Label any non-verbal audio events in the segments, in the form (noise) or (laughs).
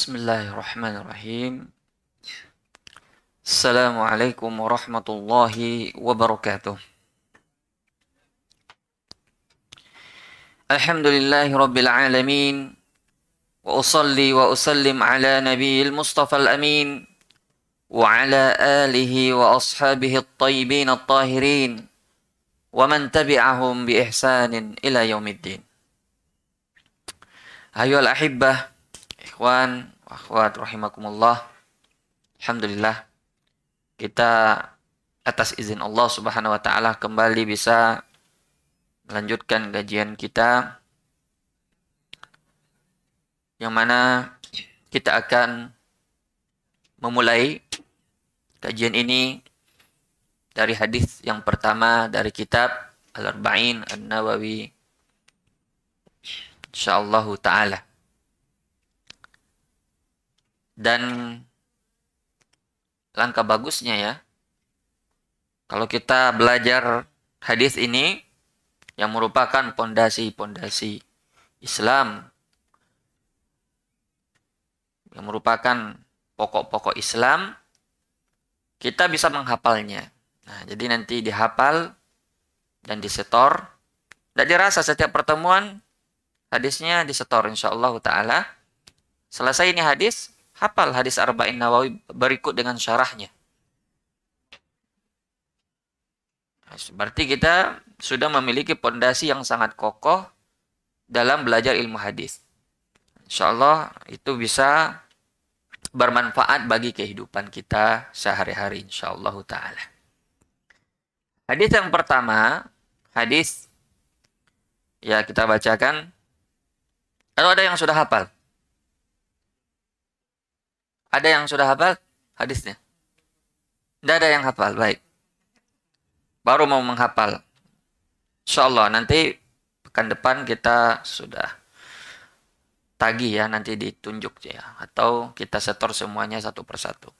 بسم الله الرحمن الرحيم السلام عليكم ورحمة الله وبركاته الحمد لله رب العالمين وأصلي وأسلم على نبي المصطفى الأمين وعلى آله وأصحابه الطيبين الطاهرين ومن تبعهم بإحسان إلى يوم الدين أيها الأحبة Ikhwan, akhwat rahimakumullah. Alhamdulillah kita atas izin Allah Subhanahu wa taala kembali bisa melanjutkan kajian kita yang mana kita akan memulai kajian ini dari hadis yang pertama dari kitab Al-Arba'in An-Nawawi Al insyaallah taala dan langkah bagusnya ya, kalau kita belajar hadis ini yang merupakan pondasi-pondasi Islam yang merupakan pokok-pokok Islam kita bisa menghafalnya. Nah, jadi nanti dihafal dan disetor. Tidak dirasa setiap pertemuan hadisnya disetor insya Allah taala. Selesai ini hadis, hafal hadis Arba'in Nawawi berikut dengan syarahnya. Berarti kita sudah memiliki pondasi yang sangat kokoh dalam belajar ilmu hadis. Insya Allah itu bisa bermanfaat bagi kehidupan kita sehari-hari insya Allah ta'ala. Hadis yang pertama, hadis ya kita bacakan. Kalau ada yang sudah hafal? Ada yang sudah hafal hadisnya? Tidak ada yang hafal, baik. Baru mau menghafal. Insya Allah nanti pekan depan kita sudah tagi ya, nanti ditunjuk ya. Atau kita setor semuanya satu persatu.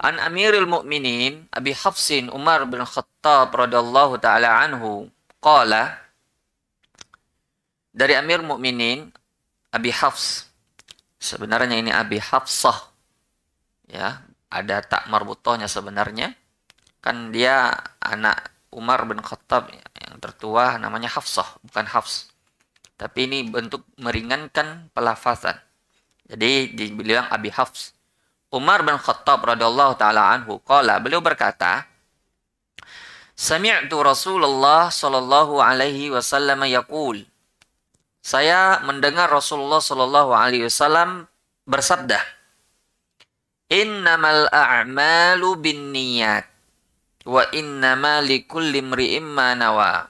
An Amirul Mukminin Abi Hafsin Umar bin Khattab radhiyallahu taala anhu qala dari Amir Mukminin Abi Hafs Sebenarnya ini Abi Hafsah. Ya, ada tak marbutohnya sebenarnya. Kan dia anak Umar bin Khattab yang tertua namanya Hafsah, bukan Hafs. Tapi ini bentuk meringankan pelafasan. Jadi dibilang Abi Hafs. Umar bin Khattab radhiyallahu taala anhu qala beliau berkata Sami'tu Rasulullah sallallahu alaihi wasallam yaqul saya mendengar Rasulullah Shallallahu Alaihi Wasallam bersabda, Innamal a'malu bin niyat wa innama likulli imri'im nawa.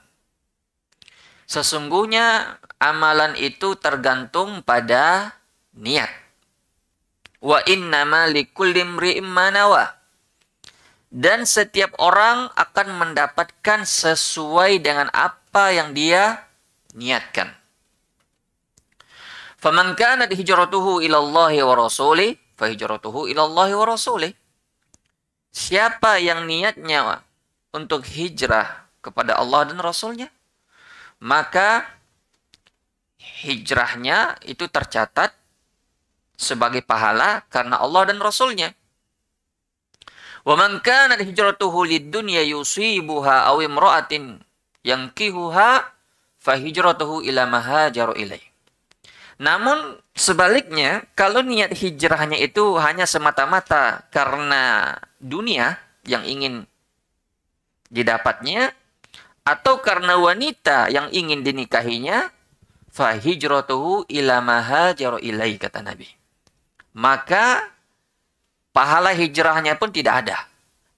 Sesungguhnya amalan itu tergantung pada niat. Wa innama likulli imri'im nawa. Dan setiap orang akan mendapatkan sesuai dengan apa yang dia niatkan. Faman kanat hijratuhu ilallah wa rasuli, ila ilallah wa rasuli. Siapa yang niatnya untuk hijrah kepada Allah dan Rasulnya, maka hijrahnya itu tercatat sebagai pahala karena Allah dan Rasulnya. Wa man kanat hijratuhu lid-dunya yusibuha aw imra'atin yankihuha fa hijratuhu ila mahajaru ilaih. Namun sebaliknya, kalau niat hijrahnya itu hanya semata-mata karena dunia yang ingin didapatnya atau karena wanita yang ingin dinikahinya, fahijratuhu ila mahajaru ilai kata Nabi. Maka pahala hijrahnya pun tidak ada.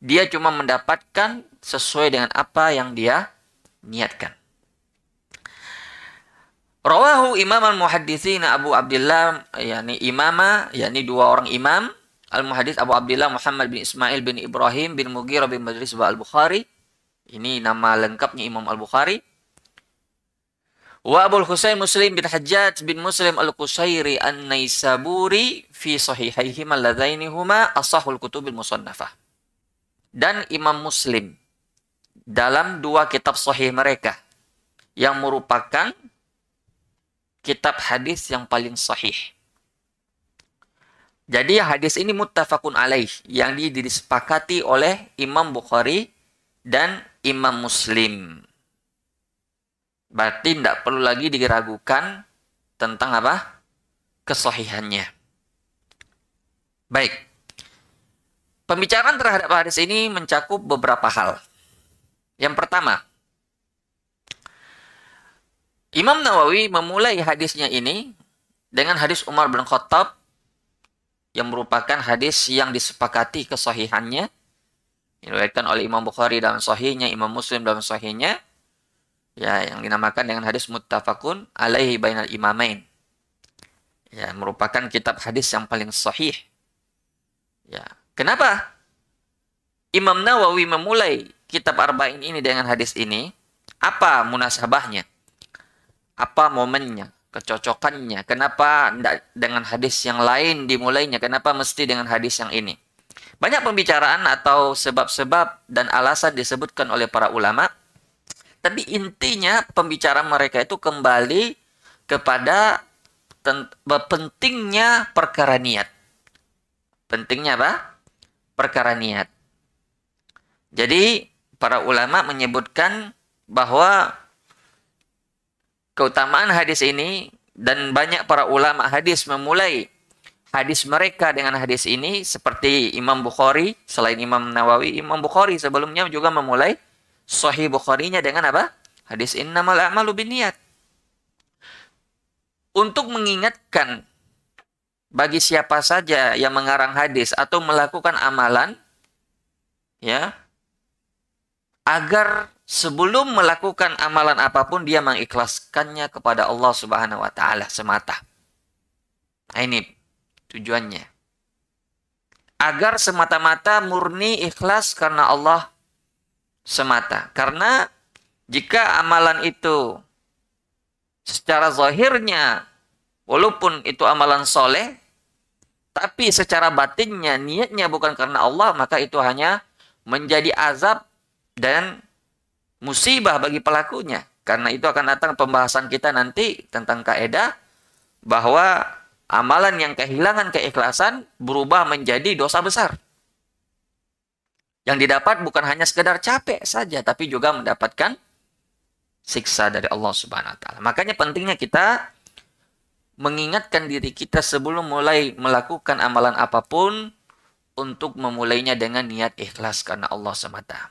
Dia cuma mendapatkan sesuai dengan apa yang dia niatkan. Rawahu imam al-muhaddisina Abu Abdullah, yakni imama, yakni dua orang imam, al-muhaddis Abu Abdullah Muhammad bin Ismail bin Ibrahim bin Mughirah bin Madris wa al-Bukhari. Ini nama lengkapnya Imam Al-Bukhari. Wa Abu Husain Muslim bin Hajjaj bin Muslim al-Qusairi an-Naisaburi fi sahihaihima huma asahul kutubil musannafah. Dan Imam Muslim dalam dua kitab sahih mereka yang merupakan kitab hadis yang paling sahih. Jadi hadis ini muttafaqun alaih yang disepakati oleh Imam Bukhari dan Imam Muslim. Berarti tidak perlu lagi diragukan tentang apa? Kesahihannya. Baik. Pembicaraan terhadap hadis ini mencakup beberapa hal. Yang pertama, Imam Nawawi memulai hadisnya ini dengan hadis Umar bin Khattab yang merupakan hadis yang disepakati kesohihannya diriwayatkan oleh Imam Bukhari dalam sahihnya, Imam Muslim dalam sahihnya ya yang dinamakan dengan hadis muttafaqun alaihi bainal imamain. Ya, merupakan kitab hadis yang paling sahih. Ya, kenapa Imam Nawawi memulai kitab Arba'in ini dengan hadis ini? Apa munasabahnya? apa momennya, kecocokannya. Kenapa tidak dengan hadis yang lain dimulainya? Kenapa mesti dengan hadis yang ini? Banyak pembicaraan atau sebab-sebab dan alasan disebutkan oleh para ulama. Tapi intinya pembicaraan mereka itu kembali kepada pentingnya perkara niat. Pentingnya apa? Perkara niat. Jadi para ulama menyebutkan bahwa keutamaan hadis ini dan banyak para ulama hadis memulai hadis mereka dengan hadis ini seperti Imam Bukhari selain Imam Nawawi Imam Bukhari sebelumnya juga memulai Sahih Bukhari-nya dengan apa? Hadis innamal a'malu niat Untuk mengingatkan bagi siapa saja yang mengarang hadis atau melakukan amalan ya agar sebelum melakukan amalan apapun dia mengikhlaskannya kepada Allah Subhanahu wa taala semata. Nah, ini tujuannya. Agar semata-mata murni ikhlas karena Allah semata. Karena jika amalan itu secara zahirnya walaupun itu amalan soleh tapi secara batinnya niatnya bukan karena Allah maka itu hanya menjadi azab dan musibah bagi pelakunya. Karena itu akan datang pembahasan kita nanti tentang kaedah bahwa amalan yang kehilangan keikhlasan berubah menjadi dosa besar. Yang didapat bukan hanya sekedar capek saja, tapi juga mendapatkan siksa dari Allah Subhanahu wa taala. Makanya pentingnya kita mengingatkan diri kita sebelum mulai melakukan amalan apapun untuk memulainya dengan niat ikhlas karena Allah semata.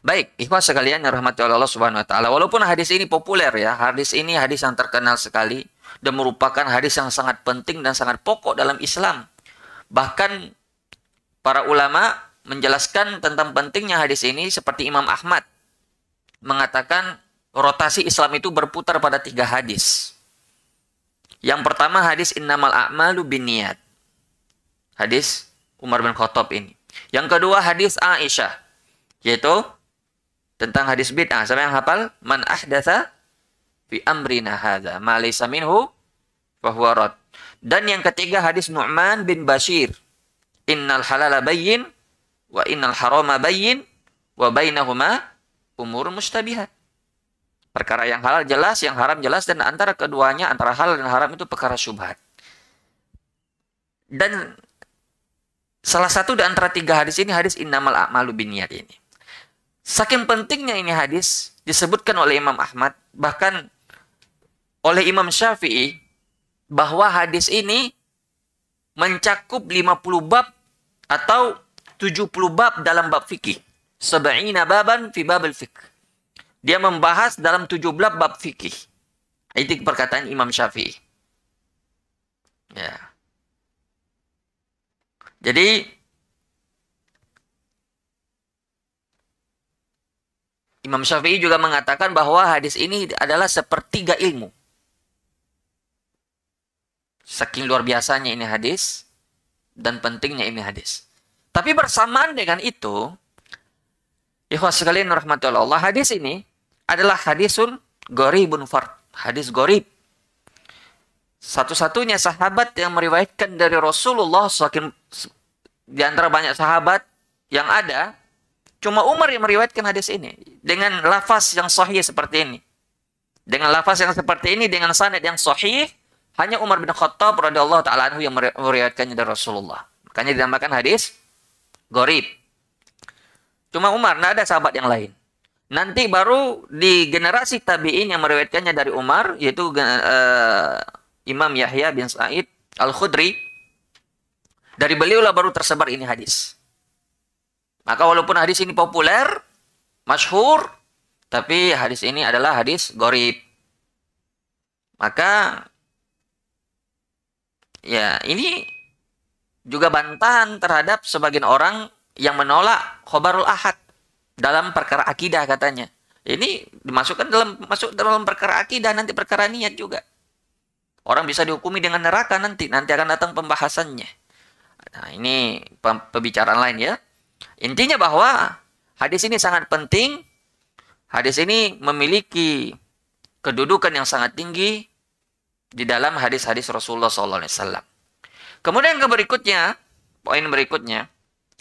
Baik, ikhwah sekalian yang rahmati Allah Subhanahu wa taala. Walaupun hadis ini populer ya, hadis ini hadis yang terkenal sekali dan merupakan hadis yang sangat penting dan sangat pokok dalam Islam. Bahkan para ulama menjelaskan tentang pentingnya hadis ini seperti Imam Ahmad mengatakan rotasi Islam itu berputar pada tiga hadis. Yang pertama hadis innamal a'malu binniat. Hadis Umar bin Khattab ini. Yang kedua hadis Aisyah yaitu tentang hadis bid'ah. Sampai yang hafal man ahdatha fi amrina hadza ma laysa minhu fahuwa rad. Dan yang ketiga hadis Nu'man bin Bashir. Innal halala bayyin wa innal harama bayyin wa bainahuma umur mustabihat. Perkara yang halal jelas, yang haram jelas dan antara keduanya antara halal dan haram itu perkara syubhat. Dan salah satu di antara tiga hadis ini hadis innamal a'malu binniyat ini. Saking pentingnya ini hadis disebutkan oleh Imam Ahmad bahkan oleh Imam Syafi'i bahwa hadis ini mencakup 50 bab atau 70 bab dalam bab fikih. Sab'ina baban fi babil fikih. Dia membahas dalam 17 bab fikih. Itu perkataan Imam Syafi'i. Ya. Jadi Imam Syafi'i juga mengatakan bahwa hadis ini adalah sepertiga ilmu. Saking luar biasanya ini hadis dan pentingnya ini hadis. Tapi bersamaan dengan itu, ikhwas sekalian rahmatullah Allah, hadis ini adalah hadisun goribun fard, hadis gorib. Satu-satunya sahabat yang meriwayatkan dari Rasulullah, di antara banyak sahabat yang ada, Cuma Umar yang meriwayatkan hadis ini dengan lafaz yang sahih seperti ini. Dengan lafaz yang seperti ini dengan sanad yang sahih hanya Umar bin Khattab radhiyallahu taala anhu yang meriwayatkannya dari Rasulullah. Makanya dinamakan hadis gharib. Cuma Umar, tidak ada sahabat yang lain. Nanti baru di generasi tabi'in yang meriwayatkannya dari Umar, yaitu uh, Imam Yahya bin Sa'id Al-Khudri. Dari beliaulah baru tersebar ini hadis. Maka walaupun hadis ini populer, masyhur, tapi hadis ini adalah hadis gorib. Maka ya ini juga bantahan terhadap sebagian orang yang menolak khobarul ahad dalam perkara akidah katanya. Ini dimasukkan dalam masuk dalam perkara akidah nanti perkara niat juga. Orang bisa dihukumi dengan neraka nanti, nanti akan datang pembahasannya. Nah, ini pembicaraan lain ya. Intinya bahwa hadis ini sangat penting. Hadis ini memiliki kedudukan yang sangat tinggi di dalam hadis-hadis Rasulullah SAW. Kemudian ke berikutnya, poin berikutnya,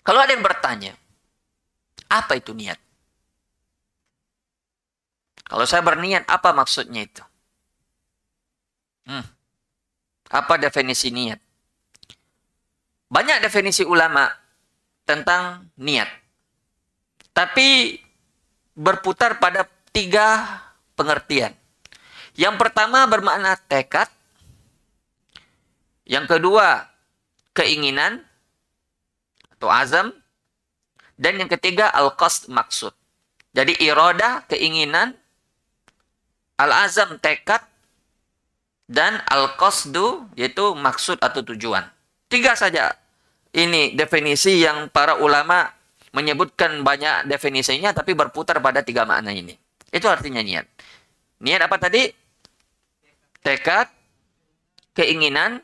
kalau ada yang bertanya, apa itu niat? Kalau saya berniat, apa maksudnya itu? Hmm. Apa definisi niat? Banyak definisi ulama tentang niat. Tapi berputar pada tiga pengertian. Yang pertama bermakna tekad. Yang kedua keinginan atau azam. Dan yang ketiga al-qasd maksud. Jadi iroda keinginan, al-azam tekad, dan al-qasdu yaitu maksud atau tujuan. Tiga saja ini definisi yang para ulama menyebutkan banyak definisinya tapi berputar pada tiga makna ini. Itu artinya niat. Niat apa tadi? Tekad, keinginan,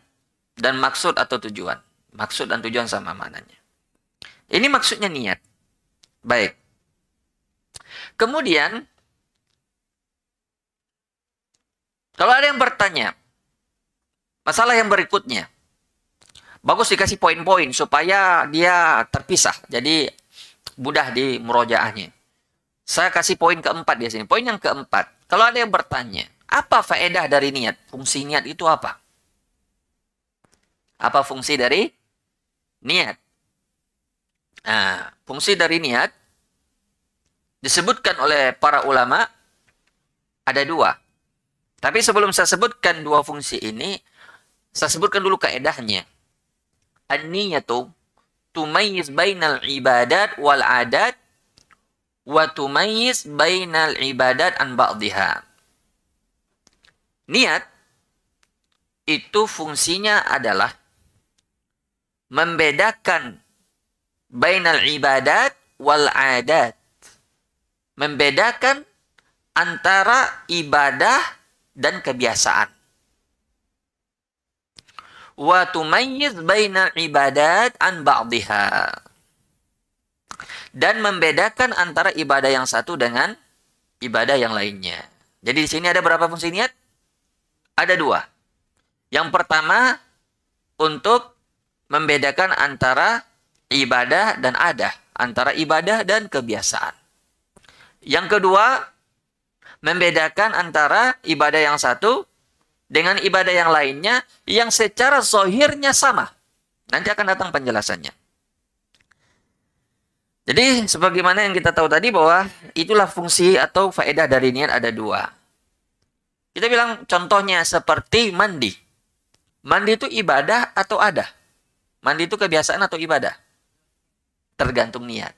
dan maksud atau tujuan. Maksud dan tujuan sama maknanya. Ini maksudnya niat. Baik. Kemudian, kalau ada yang bertanya, masalah yang berikutnya, bagus dikasih poin-poin supaya dia terpisah. Jadi mudah di murojaahnya. Saya kasih poin keempat di sini. Poin yang keempat, kalau ada yang bertanya, apa faedah dari niat? Fungsi niat itu apa? Apa fungsi dari niat? Nah, fungsi dari niat disebutkan oleh para ulama ada dua. Tapi sebelum saya sebutkan dua fungsi ini, saya sebutkan dulu kaedahnya an-niyatu tumayyiz bainal ibadat wal adat wa tumayyiz bainal ibadat an ba'dihha. Niat itu fungsinya adalah membedakan bainal ibadat wal adat. Membedakan antara ibadah dan kebiasaan wa tumayyiz bainal ibadat an ba'dihha Dan membedakan antara ibadah yang satu dengan ibadah yang lainnya. Jadi di sini ada berapa fungsi niat? Ada dua. Yang pertama untuk membedakan antara ibadah dan adah, antara ibadah dan kebiasaan. Yang kedua, membedakan antara ibadah yang satu dengan ibadah yang lainnya yang secara zohirnya sama. Nanti akan datang penjelasannya. Jadi sebagaimana yang kita tahu tadi bahwa itulah fungsi atau faedah dari niat ada dua. Kita bilang contohnya seperti mandi. Mandi itu ibadah atau ada? Mandi itu kebiasaan atau ibadah? Tergantung niat.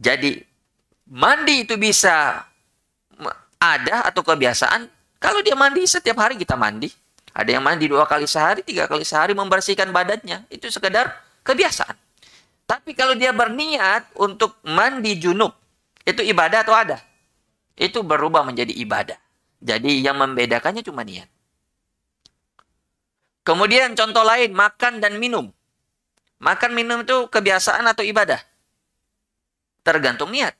Jadi mandi itu bisa ada atau kebiasaan kalau dia mandi setiap hari kita mandi. Ada yang mandi dua kali sehari, tiga kali sehari membersihkan badannya. Itu sekedar kebiasaan. Tapi kalau dia berniat untuk mandi junub, itu ibadah atau ada? Itu berubah menjadi ibadah. Jadi yang membedakannya cuma niat. Kemudian contoh lain, makan dan minum. Makan minum itu kebiasaan atau ibadah? Tergantung niat.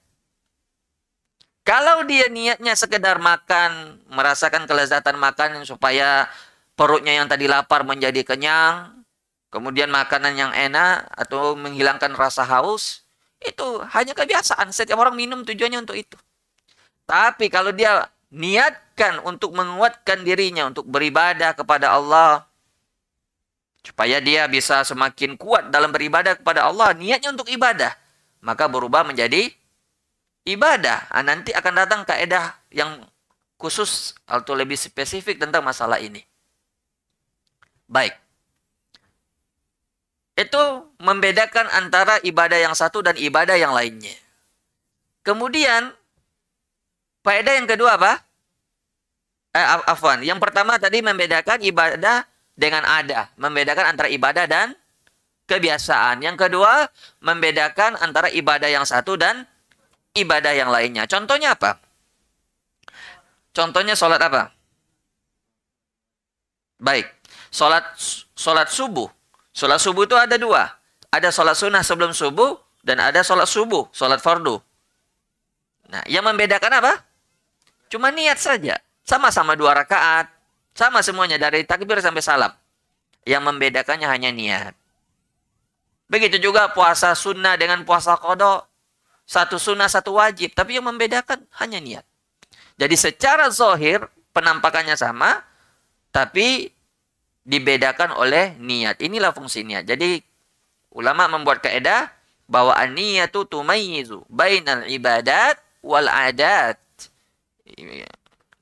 Kalau dia niatnya sekedar makan, merasakan kelezatan makan supaya perutnya yang tadi lapar menjadi kenyang, kemudian makanan yang enak atau menghilangkan rasa haus, itu hanya kebiasaan. Setiap orang minum tujuannya untuk itu. Tapi kalau dia niatkan untuk menguatkan dirinya untuk beribadah kepada Allah, supaya dia bisa semakin kuat dalam beribadah kepada Allah, niatnya untuk ibadah, maka berubah menjadi ibadah. Nah, nanti akan datang kaedah yang khusus atau lebih spesifik tentang masalah ini. Baik. Itu membedakan antara ibadah yang satu dan ibadah yang lainnya. Kemudian, faedah yang kedua apa? Eh, afwan. Yang pertama tadi membedakan ibadah dengan ada. Membedakan antara ibadah dan kebiasaan. Yang kedua, membedakan antara ibadah yang satu dan ibadah yang lainnya. Contohnya apa? Contohnya sholat apa? Baik, sholat sholat subuh. Sholat subuh itu ada dua. Ada sholat sunnah sebelum subuh dan ada sholat subuh, sholat fardu. Nah, yang membedakan apa? Cuma niat saja. Sama-sama dua rakaat. Sama semuanya dari takbir sampai salam. Yang membedakannya hanya niat. Begitu juga puasa sunnah dengan puasa kodok. Satu sunnah, satu wajib. Tapi yang membedakan hanya niat. Jadi secara zohir penampakannya sama, tapi dibedakan oleh niat. Inilah fungsi niat. Jadi ulama membuat kaidah bahwa an-niyatu tumayyizu bainal ibadat wal adat.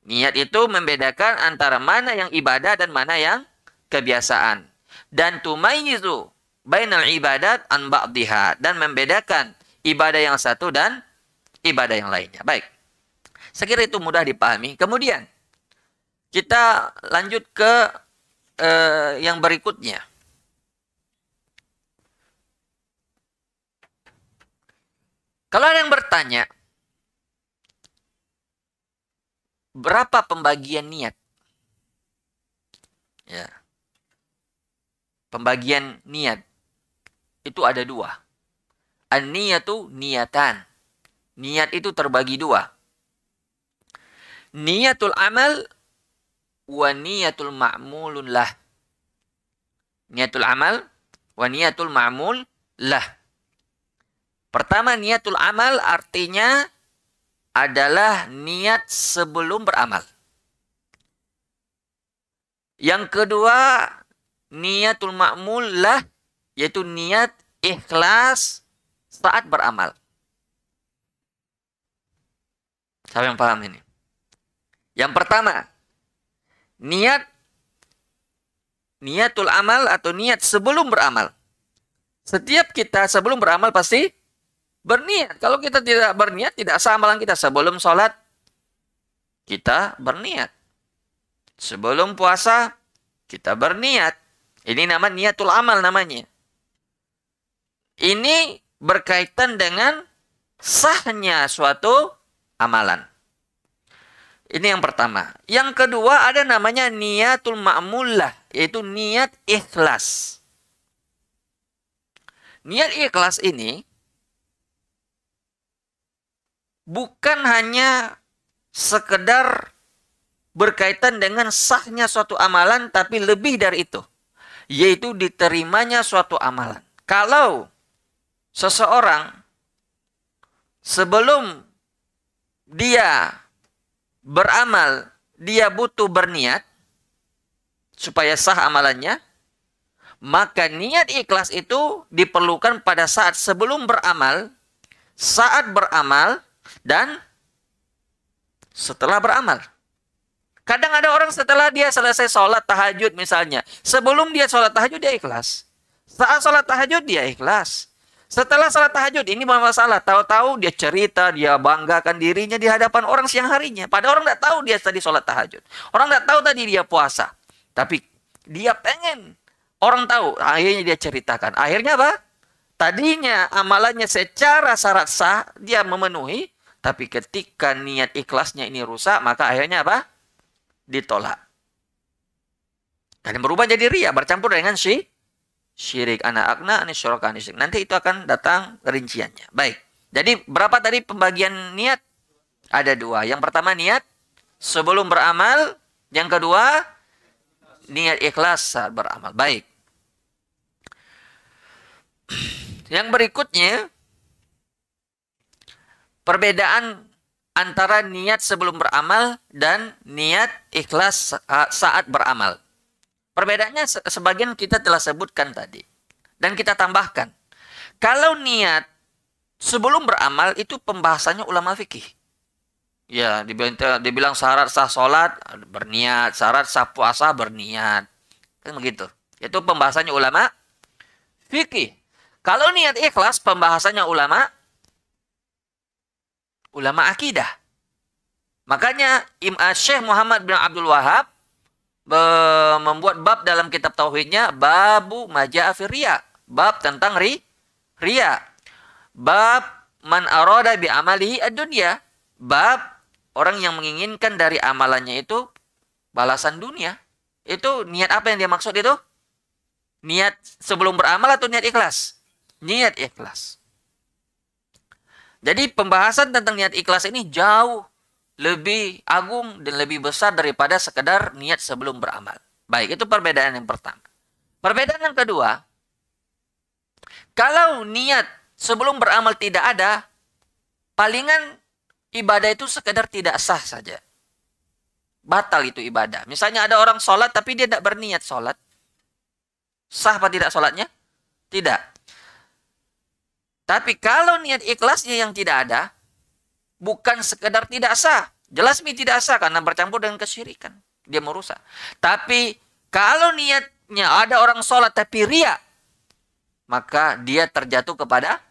Niat itu membedakan antara mana yang ibadah dan mana yang kebiasaan. Dan tumayyizu bainal ibadat an ba'diha dan membedakan ibadah yang satu dan ibadah yang lainnya. Baik. sekiranya itu mudah dipahami. Kemudian kita lanjut ke eh, yang berikutnya. Kalau ada yang bertanya, berapa pembagian niat? Ya. Pembagian niat itu ada dua. An-niyatu niyatan. Niat itu terbagi dua. Niyatul amal wa niyatul ma'mulun lah. Niatul amal wa niyatul ma'mul lah. Pertama niatul amal artinya adalah niat sebelum beramal. Yang kedua, niatul ma'mul lah, yaitu niat ikhlas saat beramal. Siapa yang paham ini? Yang pertama, niat niatul amal atau niat sebelum beramal. Setiap kita sebelum beramal pasti berniat. Kalau kita tidak berniat, tidak sah amalan kita. Sebelum sholat, kita berniat. Sebelum puasa, kita berniat. Ini nama niatul amal namanya. Ini berkaitan dengan sahnya suatu amalan. Ini yang pertama. Yang kedua ada namanya niatul ma'mulah, yaitu niat ikhlas. Niat ikhlas ini bukan hanya sekedar berkaitan dengan sahnya suatu amalan, tapi lebih dari itu, yaitu diterimanya suatu amalan. Kalau seseorang sebelum dia beramal, dia butuh berniat supaya sah amalannya, maka niat ikhlas itu diperlukan pada saat sebelum beramal, saat beramal, dan setelah beramal. Kadang ada orang setelah dia selesai sholat tahajud misalnya. Sebelum dia sholat tahajud dia ikhlas. Saat sholat tahajud dia ikhlas. Setelah salat tahajud ini masalah, tahu-tahu dia cerita, dia banggakan dirinya di hadapan orang siang harinya. pada orang tidak tahu dia tadi sholat tahajud. Orang tidak tahu tadi dia puasa. Tapi dia pengen orang tahu. Akhirnya dia ceritakan. Akhirnya apa? Tadinya amalannya secara syarat sah dia memenuhi, tapi ketika niat ikhlasnya ini rusak, maka akhirnya apa? Ditolak. Dan berubah jadi ria, bercampur dengan syi syirik anak akna anis syuraka anak syirik. Nanti itu akan datang rinciannya. Baik. Jadi berapa tadi pembagian niat? Ada dua. Yang pertama niat sebelum beramal. Yang kedua niat ikhlas saat beramal. Baik. Yang berikutnya perbedaan antara niat sebelum beramal dan niat ikhlas saat beramal. Perbedaannya sebagian kita telah sebutkan tadi. Dan kita tambahkan. Kalau niat sebelum beramal itu pembahasannya ulama fikih. Ya, dibilang, syarat sah sholat berniat, syarat sah puasa berniat. Kan begitu. Itu pembahasannya ulama fikih. Kalau niat ikhlas pembahasannya ulama ulama akidah. Makanya Imam Syekh Muhammad bin Abdul Wahab membuat bab dalam kitab tauhidnya babu maja'a riya, bab tentang ri riya. Bab man arada bi amalihi ad-dunya, bab orang yang menginginkan dari amalannya itu balasan dunia. Itu niat apa yang dia maksud itu? Niat sebelum beramal atau niat ikhlas? Niat ikhlas. Jadi pembahasan tentang niat ikhlas ini jauh lebih agung dan lebih besar daripada sekedar niat sebelum beramal. Baik, itu perbedaan yang pertama. Perbedaan yang kedua, kalau niat sebelum beramal tidak ada, palingan ibadah itu sekedar tidak sah saja. Batal itu ibadah. Misalnya ada orang sholat tapi dia tidak berniat sholat. Sah apa tidak sholatnya? Tidak. Tapi kalau niat ikhlasnya yang tidak ada, bukan sekedar tidak sah. Jelas mi tidak sah karena bercampur dengan kesyirikan. Dia merusak. Tapi kalau niatnya ada orang sholat tapi ria, maka dia terjatuh kepada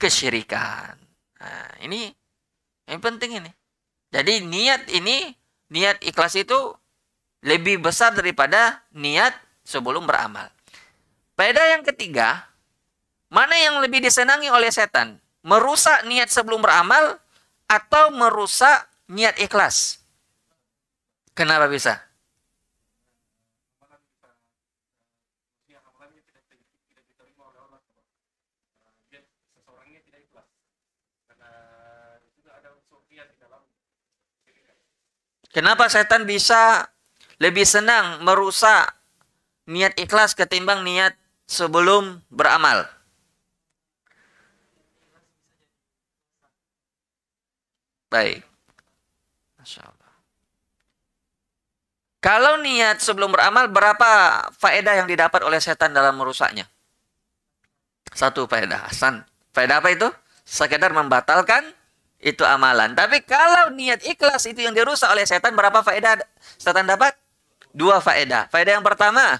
kesyirikan. Nah, ini yang penting ini. Jadi niat ini, niat ikhlas itu lebih besar daripada niat sebelum beramal. Pada yang ketiga, mana yang lebih disenangi oleh setan? Merusak niat sebelum beramal atau merusak niat ikhlas. Kenapa bisa? Kenapa setan bisa lebih senang merusak niat ikhlas ketimbang niat sebelum beramal? Baik. Masya Allah. Kalau niat sebelum beramal, berapa faedah yang didapat oleh setan dalam merusaknya? Satu faedah. Hasan. Faedah apa itu? Sekedar membatalkan itu amalan. Tapi kalau niat ikhlas itu yang dirusak oleh setan, berapa faedah setan dapat? Dua faedah. Faedah yang pertama,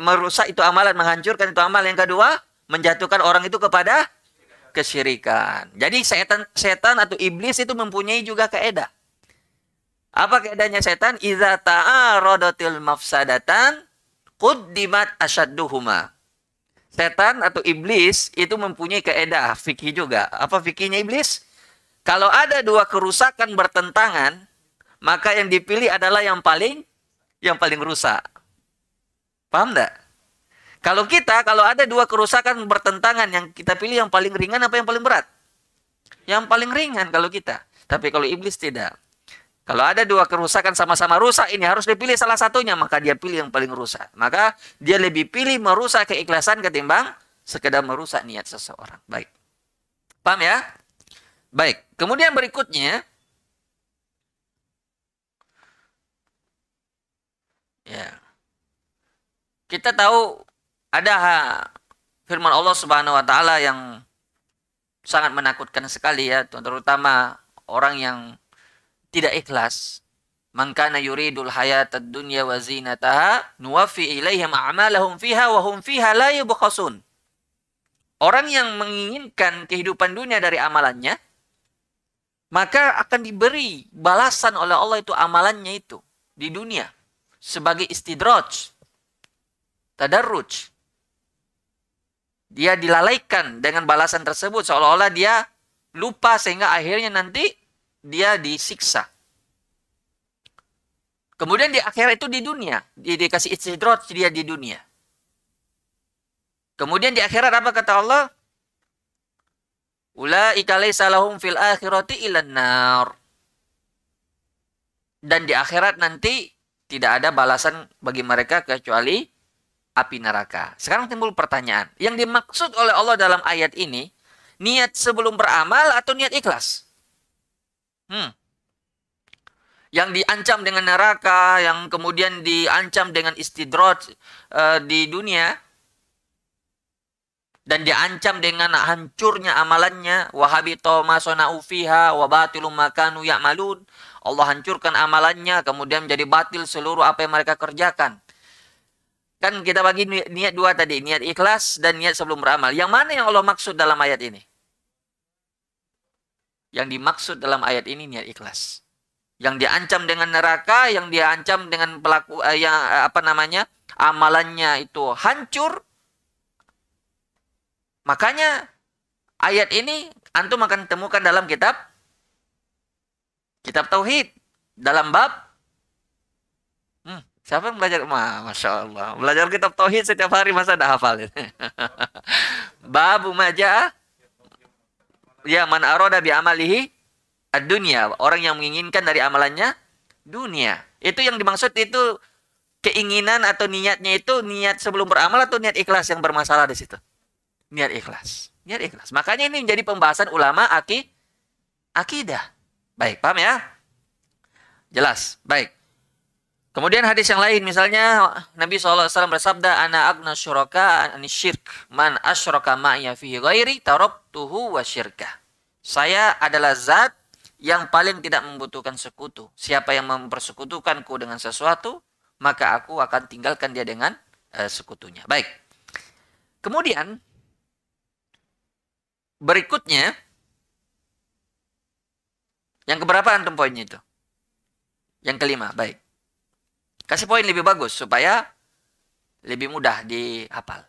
merusak itu amalan, menghancurkan itu amal. Yang kedua, menjatuhkan orang itu kepada kesyirikan. Jadi setan setan atau iblis itu mempunyai juga keedah. Apa keedahnya setan? Iza ta'arodotil mafsadatan kuddimat asyadduhuma. Setan atau iblis itu mempunyai keedah fikih juga. Apa fikihnya iblis? Kalau ada dua kerusakan bertentangan, maka yang dipilih adalah yang paling yang paling rusak. Paham enggak? Kalau kita, kalau ada dua kerusakan bertentangan, yang kita pilih yang paling ringan apa yang paling berat? Yang paling ringan kalau kita. Tapi kalau iblis tidak. Kalau ada dua kerusakan sama-sama rusak, ini harus dipilih salah satunya, maka dia pilih yang paling rusak. Maka dia lebih pilih merusak keikhlasan ketimbang sekedar merusak niat seseorang. Baik. Paham ya? Baik. Kemudian berikutnya, ya, kita tahu ada firman Allah Subhanahu wa taala yang sangat menakutkan sekali ya, terutama orang yang tidak ikhlas. Mangkana yuridul hayatad dunya wa zinataha nuwafi ilaihim a'malahum fiha wa hum fiha la yubkhasun. Orang yang menginginkan kehidupan dunia dari amalannya, maka akan diberi balasan oleh Allah itu amalannya itu di dunia sebagai istidraj, tadarruj. Dia dilalaikan dengan balasan tersebut seolah-olah dia lupa sehingga akhirnya nanti dia disiksa. Kemudian di akhirat itu di dunia, dia dikasih istidrot dia di dunia. Kemudian di akhirat apa kata Allah? Ula ikalai salahum fil akhirati ilan nar. Dan di akhirat nanti tidak ada balasan bagi mereka kecuali api neraka. Sekarang timbul pertanyaan, yang dimaksud oleh Allah dalam ayat ini, niat sebelum beramal atau niat ikhlas? Hmm. Yang diancam dengan neraka, yang kemudian diancam dengan istidrot uh, eh, di dunia, dan diancam dengan hancurnya amalannya wahabi tomasona ufiha wabatilum makanu ya'malun Allah hancurkan amalannya kemudian menjadi batil seluruh apa yang mereka kerjakan Kan kita bagi niat dua tadi, niat ikhlas dan niat sebelum beramal. Yang mana yang Allah maksud dalam ayat ini? Yang dimaksud dalam ayat ini niat ikhlas. Yang diancam dengan neraka, yang diancam dengan pelaku eh, yang apa namanya? amalannya itu hancur. Makanya ayat ini antum akan temukan dalam kitab kitab tauhid dalam bab Siapa yang belajar? Ma, Masya Allah. Belajar kitab Tauhid setiap hari masa ada hafal. (laughs) Babu maja. Ya, man aroda bi amalihi dunia. Orang yang menginginkan dari amalannya dunia. Itu yang dimaksud itu keinginan atau niatnya itu niat sebelum beramal atau niat ikhlas yang bermasalah di situ. Niat ikhlas. Niat ikhlas. Makanya ini menjadi pembahasan ulama aki, akidah. Baik, paham ya? Jelas. Baik. Kemudian hadis yang lain misalnya Nabi SAW bersabda ana agna syuraka an syirk man asyraka ma'ya fi ghairi taraktuhu wa syirka. Saya adalah zat yang paling tidak membutuhkan sekutu. Siapa yang mempersekutukanku dengan sesuatu, maka aku akan tinggalkan dia dengan uh, sekutunya. Baik. Kemudian berikutnya yang keberapa antum poinnya itu? Yang kelima, baik. Kasih poin lebih bagus supaya lebih mudah dihafal.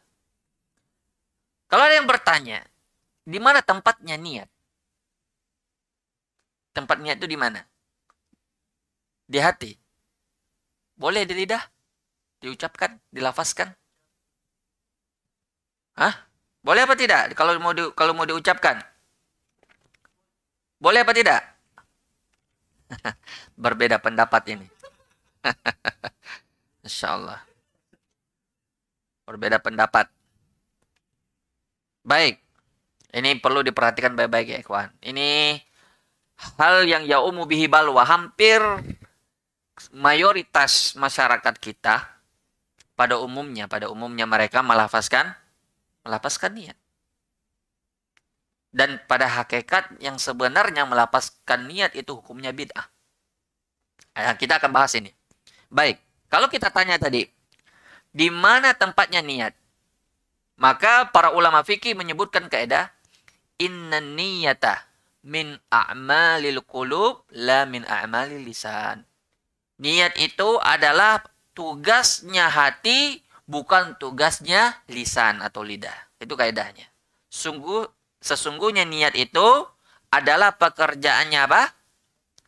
Kalau ada yang bertanya, di mana tempatnya niat? Tempat niat itu di mana? Di hati. Boleh di lidah? Diucapkan, dilafaskan? Hah? Boleh apa tidak? Kalau mau di, kalau mau diucapkan. Boleh apa tidak? (laughs) Berbeda pendapat ini. (laughs) Insya Allah. Berbeda pendapat. Baik. Ini perlu diperhatikan baik-baik ya, ikhwan Ini hal yang yaumu bihi balwa. Hampir mayoritas masyarakat kita pada umumnya, pada umumnya mereka melafazkan melafazkan niat. Dan pada hakikat yang sebenarnya melapaskan niat itu hukumnya bid'ah. Nah, kita akan bahas ini. Baik, kalau kita tanya tadi, di mana tempatnya niat? Maka para ulama fikih menyebutkan kaidah inna niyata min a'malil qulub la min a'malil lisan. Niat itu adalah tugasnya hati bukan tugasnya lisan atau lidah. Itu kaidahnya. Sungguh sesungguhnya niat itu adalah pekerjaannya apa?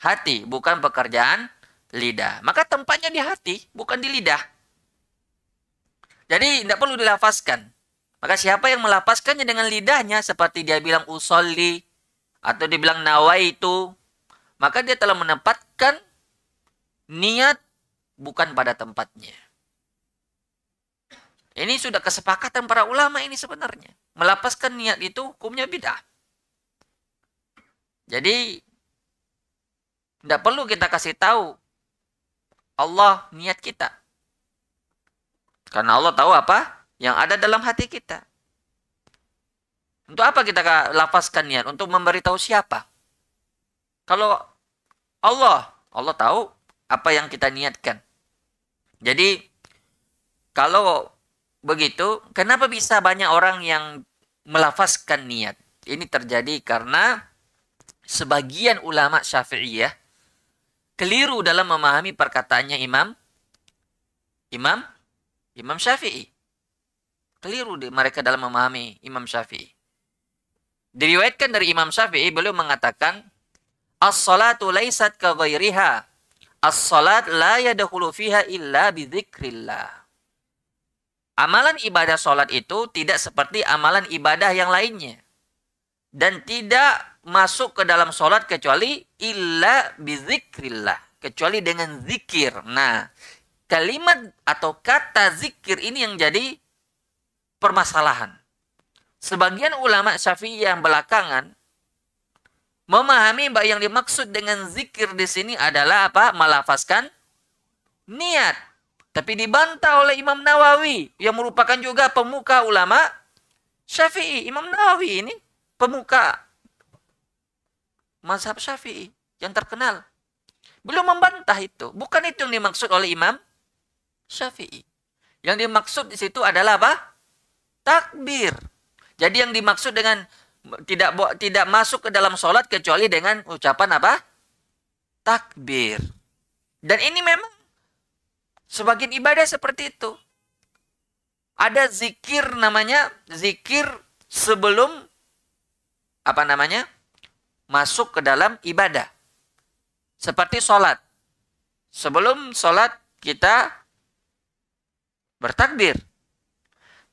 Hati, bukan pekerjaan lidah. Maka tempatnya di hati, bukan di lidah. Jadi tidak perlu dilafaskan. Maka siapa yang melafaskannya dengan lidahnya seperti dia bilang usolli atau dibilang itu maka dia telah menempatkan niat bukan pada tempatnya. Ini sudah kesepakatan para ulama ini sebenarnya. Melapaskan niat itu hukumnya bid'ah. Jadi tidak perlu kita kasih tahu Allah niat kita. Karena Allah tahu apa yang ada dalam hati kita. Untuk apa kita lafazkan niat? Untuk memberitahu siapa? Kalau Allah, Allah tahu apa yang kita niatkan. Jadi kalau begitu, kenapa bisa banyak orang yang melafazkan niat? Ini terjadi karena sebagian ulama Syafi'iyah keliru dalam memahami perkataannya Imam Imam Imam Syafi'i. Keliru di mereka dalam memahami Imam Syafi'i. Diriwayatkan dari Imam Syafi'i beliau mengatakan as-salatu laisat ka ghairiha. As-salat la yadkhulu fiha illa bidzikrillah. Amalan ibadah salat itu tidak seperti amalan ibadah yang lainnya dan tidak masuk ke dalam sholat kecuali illa bizikrillah. Kecuali dengan zikir. Nah, kalimat atau kata zikir ini yang jadi permasalahan. Sebagian ulama syafi'i yang belakangan memahami bahwa yang dimaksud dengan zikir di sini adalah apa? Melafazkan niat. Tapi dibantah oleh Imam Nawawi yang merupakan juga pemuka ulama Syafi'i. Imam Nawawi ini pemuka mazhab Syafi'i yang terkenal. Belum membantah itu. Bukan itu yang dimaksud oleh Imam Syafi'i. Yang dimaksud di situ adalah apa? Takbir. Jadi yang dimaksud dengan tidak tidak masuk ke dalam sholat kecuali dengan ucapan apa? Takbir. Dan ini memang sebagian ibadah seperti itu. Ada zikir namanya, zikir sebelum apa namanya? masuk ke dalam ibadah. Seperti sholat. Sebelum sholat kita bertakbir.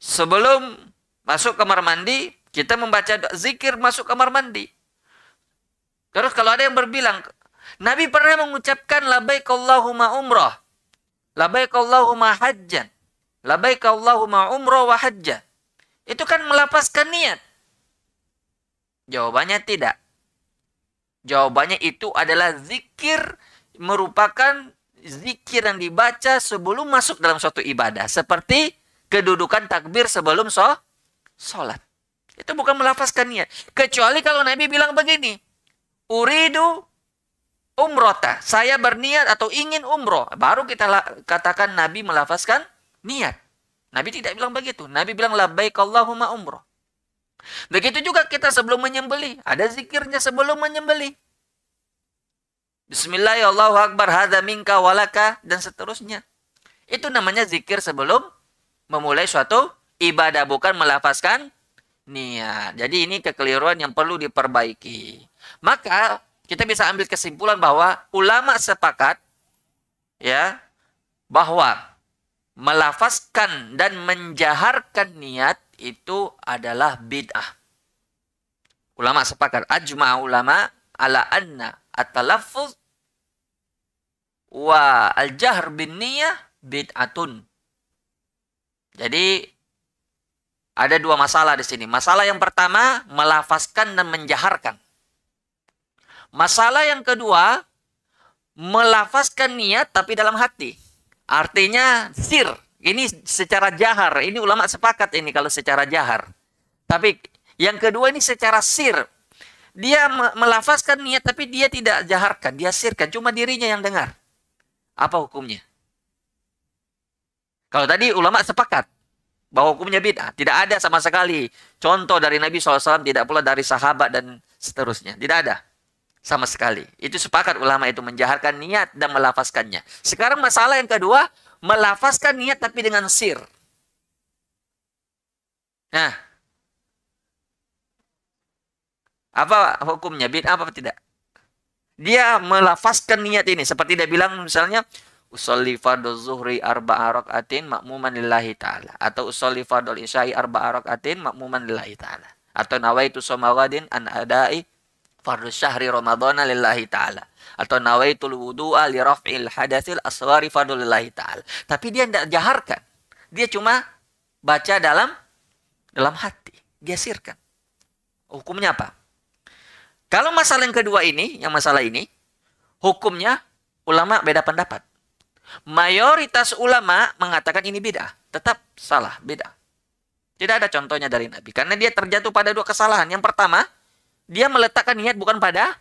Sebelum masuk kamar mandi, kita membaca zikir masuk kamar mandi. Terus kalau ada yang berbilang, Nabi pernah mengucapkan labaik Allahumma umrah. Labaik Allahumma hajjan. Labaik Allahumma umrah wa hajjan. Itu kan melapaskan niat. Jawabannya tidak. Jawabannya itu adalah zikir merupakan zikir yang dibaca sebelum masuk dalam suatu ibadah. Seperti kedudukan takbir sebelum so sholat. Itu bukan melafazkan niat. Kecuali kalau Nabi bilang begini. Uridu umrota. Saya berniat atau ingin umroh. Baru kita katakan Nabi melafazkan niat. Nabi tidak bilang begitu. Nabi bilang labbaik Allahumma umroh. Begitu juga kita sebelum menyembeli ada zikirnya sebelum menyembeli Bismillah ya dan seterusnya. Itu namanya zikir sebelum memulai suatu ibadah bukan melafazkan niat. Jadi ini kekeliruan yang perlu diperbaiki. Maka kita bisa ambil kesimpulan bahwa ulama sepakat ya bahwa melafazkan dan menjaharkan niat itu adalah bid'ah. Ulama sepakat. Ajma ulama ala anna atalafuz wa al-jahr bin niyah bid'atun. Jadi ada dua masalah di sini. Masalah yang pertama melafazkan dan menjaharkan. Masalah yang kedua melafazkan niat tapi dalam hati. Artinya sir, ini secara jahar, ini ulama sepakat ini kalau secara jahar. Tapi yang kedua ini secara sir. Dia melafazkan niat tapi dia tidak jaharkan, dia sirkan, cuma dirinya yang dengar. Apa hukumnya? Kalau tadi ulama sepakat bahwa hukumnya bid'ah, tidak ada sama sekali contoh dari Nabi SAW, tidak pula dari sahabat dan seterusnya, tidak ada sama sekali. Itu sepakat ulama itu menjaharkan niat dan melafazkannya. Sekarang masalah yang kedua, melafazkan niat tapi dengan sir. Nah, apa hukumnya? Bid apa tidak? Dia melafazkan niat ini seperti dia bilang misalnya usolli fardhu zuhri arba'a raka'atin makmuman lillahi ta'ala atau usolli fardhu isya'i arba'a raka'atin makmuman lillahi ta'ala atau nawaitu somawadin an adai fardhu syahri ramadhana lillahi ta'ala atau nawaitul wudu'a li raf'il hadatsil aswari fadlillahi ta'ala. Tapi dia tidak jaharkan. Dia cuma baca dalam dalam hati, gesirkan. Hukumnya apa? Kalau masalah yang kedua ini, yang masalah ini, hukumnya ulama beda pendapat. Mayoritas ulama mengatakan ini beda, tetap salah, beda. Tidak ada contohnya dari Nabi karena dia terjatuh pada dua kesalahan. Yang pertama, dia meletakkan niat bukan pada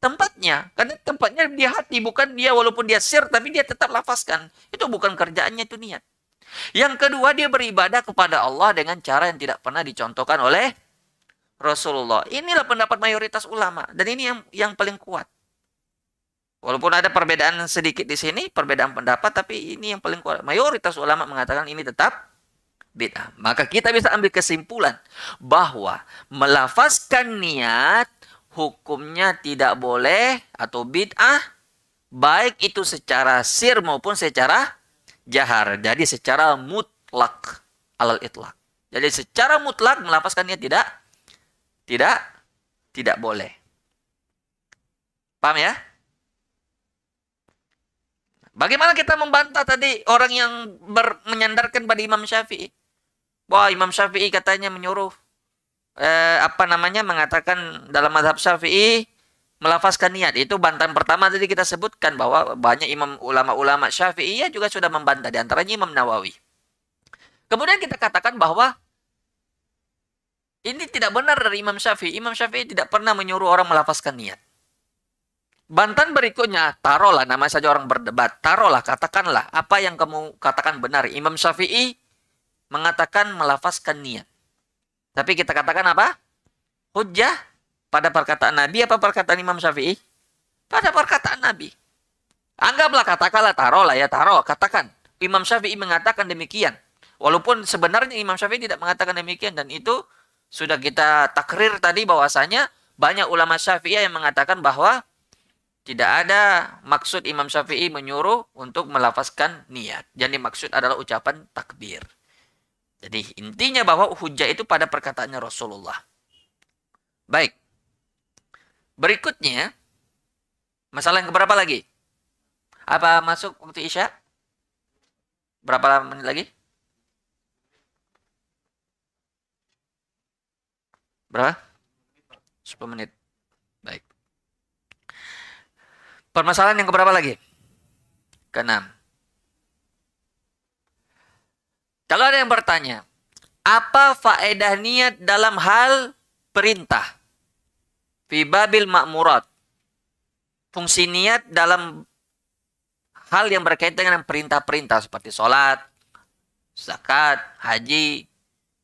tempatnya. Karena tempatnya di hati, bukan dia walaupun dia sir, tapi dia tetap lafazkan. Itu bukan kerjaannya, itu niat. Yang kedua, dia beribadah kepada Allah dengan cara yang tidak pernah dicontohkan oleh Rasulullah. Inilah pendapat mayoritas ulama. Dan ini yang, yang paling kuat. Walaupun ada perbedaan sedikit di sini, perbedaan pendapat, tapi ini yang paling kuat. Mayoritas ulama mengatakan ini tetap bid'ah. Maka kita bisa ambil kesimpulan bahwa melafazkan niat hukumnya tidak boleh atau bid'ah baik itu secara sir maupun secara jahar. Jadi secara mutlak alal itlak. Jadi secara mutlak melapaskannya tidak tidak tidak boleh. Paham ya? Bagaimana kita membantah tadi orang yang ber, menyandarkan pada Imam Syafi'i? Wah, Imam Syafi'i katanya menyuruh eh, apa namanya mengatakan dalam mazhab Syafi'i melafazkan niat itu bantahan pertama tadi kita sebutkan bahwa banyak imam ulama-ulama ya juga sudah membantah di antaranya Imam Nawawi. Kemudian kita katakan bahwa ini tidak benar dari Imam Syafi'i. Imam Syafi'i tidak pernah menyuruh orang melafazkan niat. Bantan berikutnya, taruhlah nama saja orang berdebat, taruhlah katakanlah apa yang kamu katakan benar. Imam Syafi'i mengatakan melafazkan niat. Tapi kita katakan apa? Hujjah pada perkataan Nabi apa perkataan Imam Syafi'i? Pada perkataan Nabi. Anggaplah katakanlah lah ya taro. katakan Imam Syafi'i mengatakan demikian. Walaupun sebenarnya Imam Syafi'i tidak mengatakan demikian dan itu sudah kita takrir tadi bahwasanya banyak ulama Syafi'i yang mengatakan bahwa tidak ada maksud Imam Syafi'i menyuruh untuk melafazkan niat. Jadi maksud adalah ucapan takbir. Jadi intinya bahwa hujah itu pada perkataannya Rasulullah. Baik. Berikutnya, masalah yang keberapa lagi? Apa masuk waktu Isya? Berapa menit lagi? Berapa? 10 menit. Baik. Permasalahan yang keberapa lagi? Keenam. Kalau ada yang bertanya, apa faedah niat dalam hal perintah? Fi babil ma'murat. Fungsi niat dalam hal yang berkaitan dengan perintah-perintah seperti sholat, zakat, haji,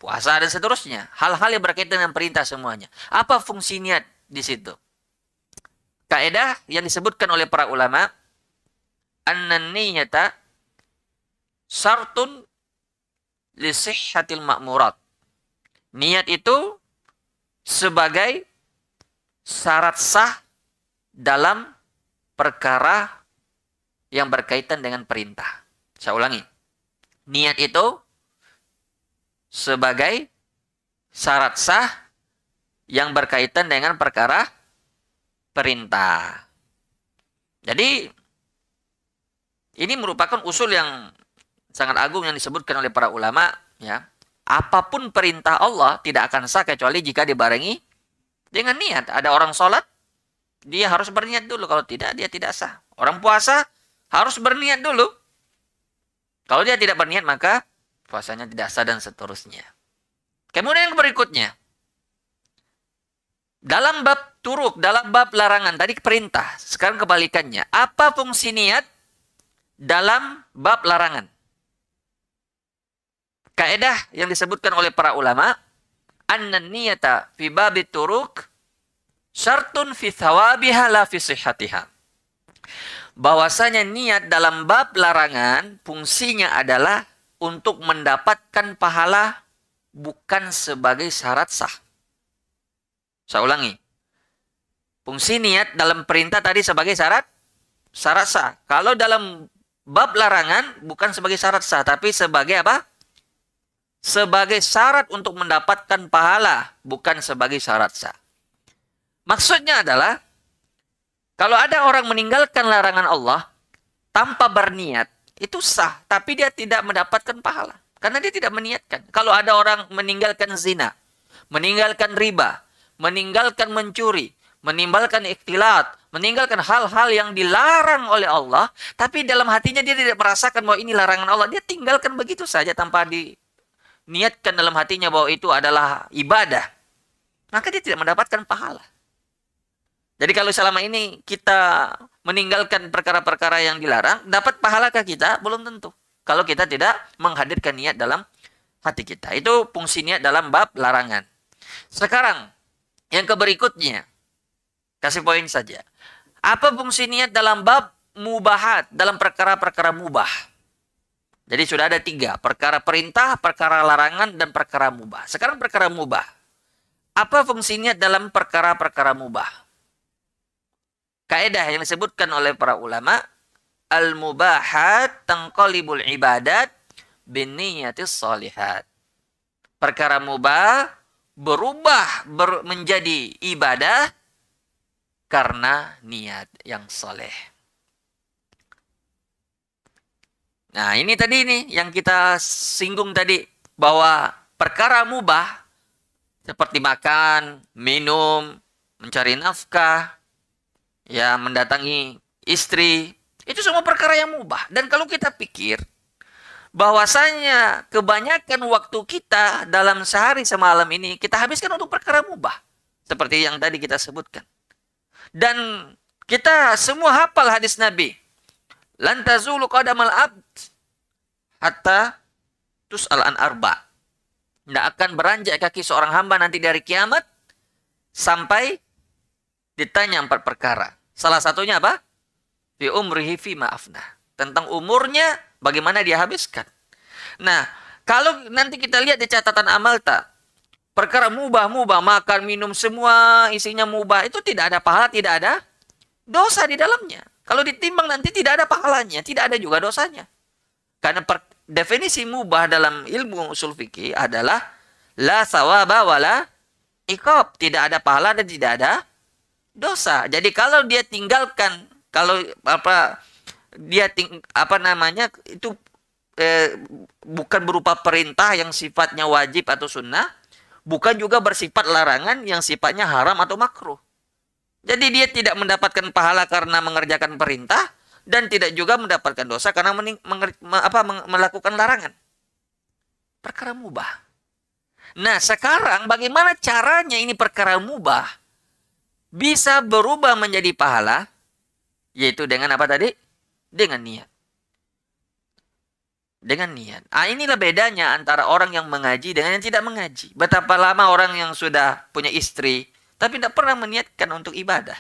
puasa dan seterusnya. Hal-hal yang berkaitan dengan perintah semuanya. Apa fungsi niat di situ? Kaedah yang disebutkan oleh para ulama, an-niyata syartun lisihhatil ma'murat. Niat itu sebagai syarat sah dalam perkara yang berkaitan dengan perintah. Saya ulangi. Niat itu sebagai syarat sah yang berkaitan dengan perkara perintah. Jadi ini merupakan usul yang sangat agung yang disebutkan oleh para ulama ya apapun perintah Allah tidak akan sah kecuali jika dibarengi dengan niat ada orang sholat dia harus berniat dulu kalau tidak dia tidak sah orang puasa harus berniat dulu kalau dia tidak berniat maka puasanya tidak sah dan seterusnya kemudian yang berikutnya dalam bab turuk dalam bab larangan tadi perintah sekarang kebalikannya apa fungsi niat dalam bab larangan Kaedah yang disebutkan oleh para ulama, anna niyata fi babit turuk syartun fi thawabiha la fi sihatiha. Bahwasanya niat dalam bab larangan fungsinya adalah untuk mendapatkan pahala bukan sebagai syarat sah. Saya ulangi. Fungsi niat dalam perintah tadi sebagai syarat syarat sah. Kalau dalam bab larangan bukan sebagai syarat sah tapi sebagai apa? sebagai syarat untuk mendapatkan pahala, bukan sebagai syarat sah. Maksudnya adalah, kalau ada orang meninggalkan larangan Allah tanpa berniat, itu sah, tapi dia tidak mendapatkan pahala. Karena dia tidak meniatkan. Kalau ada orang meninggalkan zina, meninggalkan riba, meninggalkan mencuri, meninggalkan ikhtilat, meninggalkan hal-hal yang dilarang oleh Allah, tapi dalam hatinya dia tidak merasakan bahwa ini larangan Allah, dia tinggalkan begitu saja tanpa di niatkan dalam hatinya bahwa itu adalah ibadah, maka dia tidak mendapatkan pahala. Jadi kalau selama ini kita meninggalkan perkara-perkara yang dilarang, dapat pahalakah kita? Belum tentu. Kalau kita tidak menghadirkan niat dalam hati kita. Itu fungsi niat dalam bab larangan. Sekarang, yang keberikutnya, kasih poin saja. Apa fungsi niat dalam bab mubahat, dalam perkara-perkara mubah? Jadi sudah ada tiga, perkara perintah, perkara larangan, dan perkara mubah. Sekarang perkara mubah. Apa fungsinya dalam perkara-perkara mubah? Kaedah yang disebutkan oleh para ulama, Al-mubahat tangkolibul ibadat bin niyatis salihat. Perkara mubah berubah ber, menjadi ibadah karena niat yang soleh. Nah, ini tadi nih yang kita singgung tadi bahwa perkara mubah seperti makan, minum, mencari nafkah, ya mendatangi istri, itu semua perkara yang mubah. Dan kalau kita pikir bahwasanya kebanyakan waktu kita dalam sehari semalam ini kita habiskan untuk perkara mubah seperti yang tadi kita sebutkan. Dan kita semua hafal hadis Nabi. Lantazulu qadamal ab hatta tus al an arba. Tidak akan beranjak kaki seorang hamba nanti dari kiamat sampai ditanya empat perkara. Salah satunya apa? Fi umrihi fi maafna. Tentang umurnya bagaimana dia habiskan. Nah, kalau nanti kita lihat di catatan amal tak perkara mubah-mubah, makan, minum semua isinya mubah, itu tidak ada pahala, tidak ada dosa di dalamnya. Kalau ditimbang nanti tidak ada pahalanya, tidak ada juga dosanya. Karena per, definisi mubah dalam ilmu usul fikih adalah la sawaba wala ikop Tidak ada pahala dan tidak ada dosa. Jadi kalau dia tinggalkan kalau apa dia ting, apa namanya itu eh, bukan berupa perintah yang sifatnya wajib atau sunnah, bukan juga bersifat larangan yang sifatnya haram atau makruh. Jadi dia tidak mendapatkan pahala karena mengerjakan perintah, dan tidak juga mendapatkan dosa karena mening, menger, me, apa, melakukan larangan. Perkara mubah. Nah, sekarang bagaimana caranya ini perkara mubah bisa berubah menjadi pahala? Yaitu dengan apa tadi? Dengan niat. Dengan niat. Ah, inilah bedanya antara orang yang mengaji dengan yang tidak mengaji. Betapa lama orang yang sudah punya istri, tapi tidak pernah meniatkan untuk ibadah,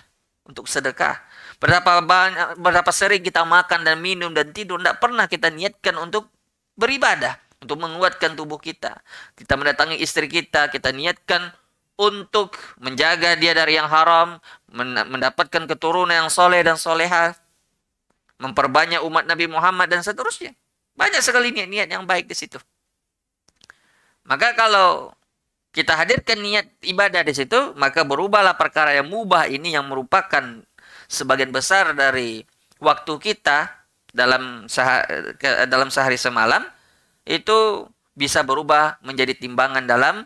untuk sedekah, Berapa banyak, berapa sering kita makan dan minum dan tidur tidak pernah kita niatkan untuk beribadah, untuk menguatkan tubuh kita. Kita mendatangi istri kita, kita niatkan untuk menjaga dia dari yang haram, mendapatkan keturunan yang soleh dan soleha, memperbanyak umat Nabi Muhammad dan seterusnya. Banyak sekali niat-niat yang baik di situ. Maka kalau kita hadirkan niat ibadah di situ, maka berubahlah perkara yang mubah ini yang merupakan sebagian besar dari waktu kita dalam sehari, dalam sehari semalam itu bisa berubah menjadi timbangan dalam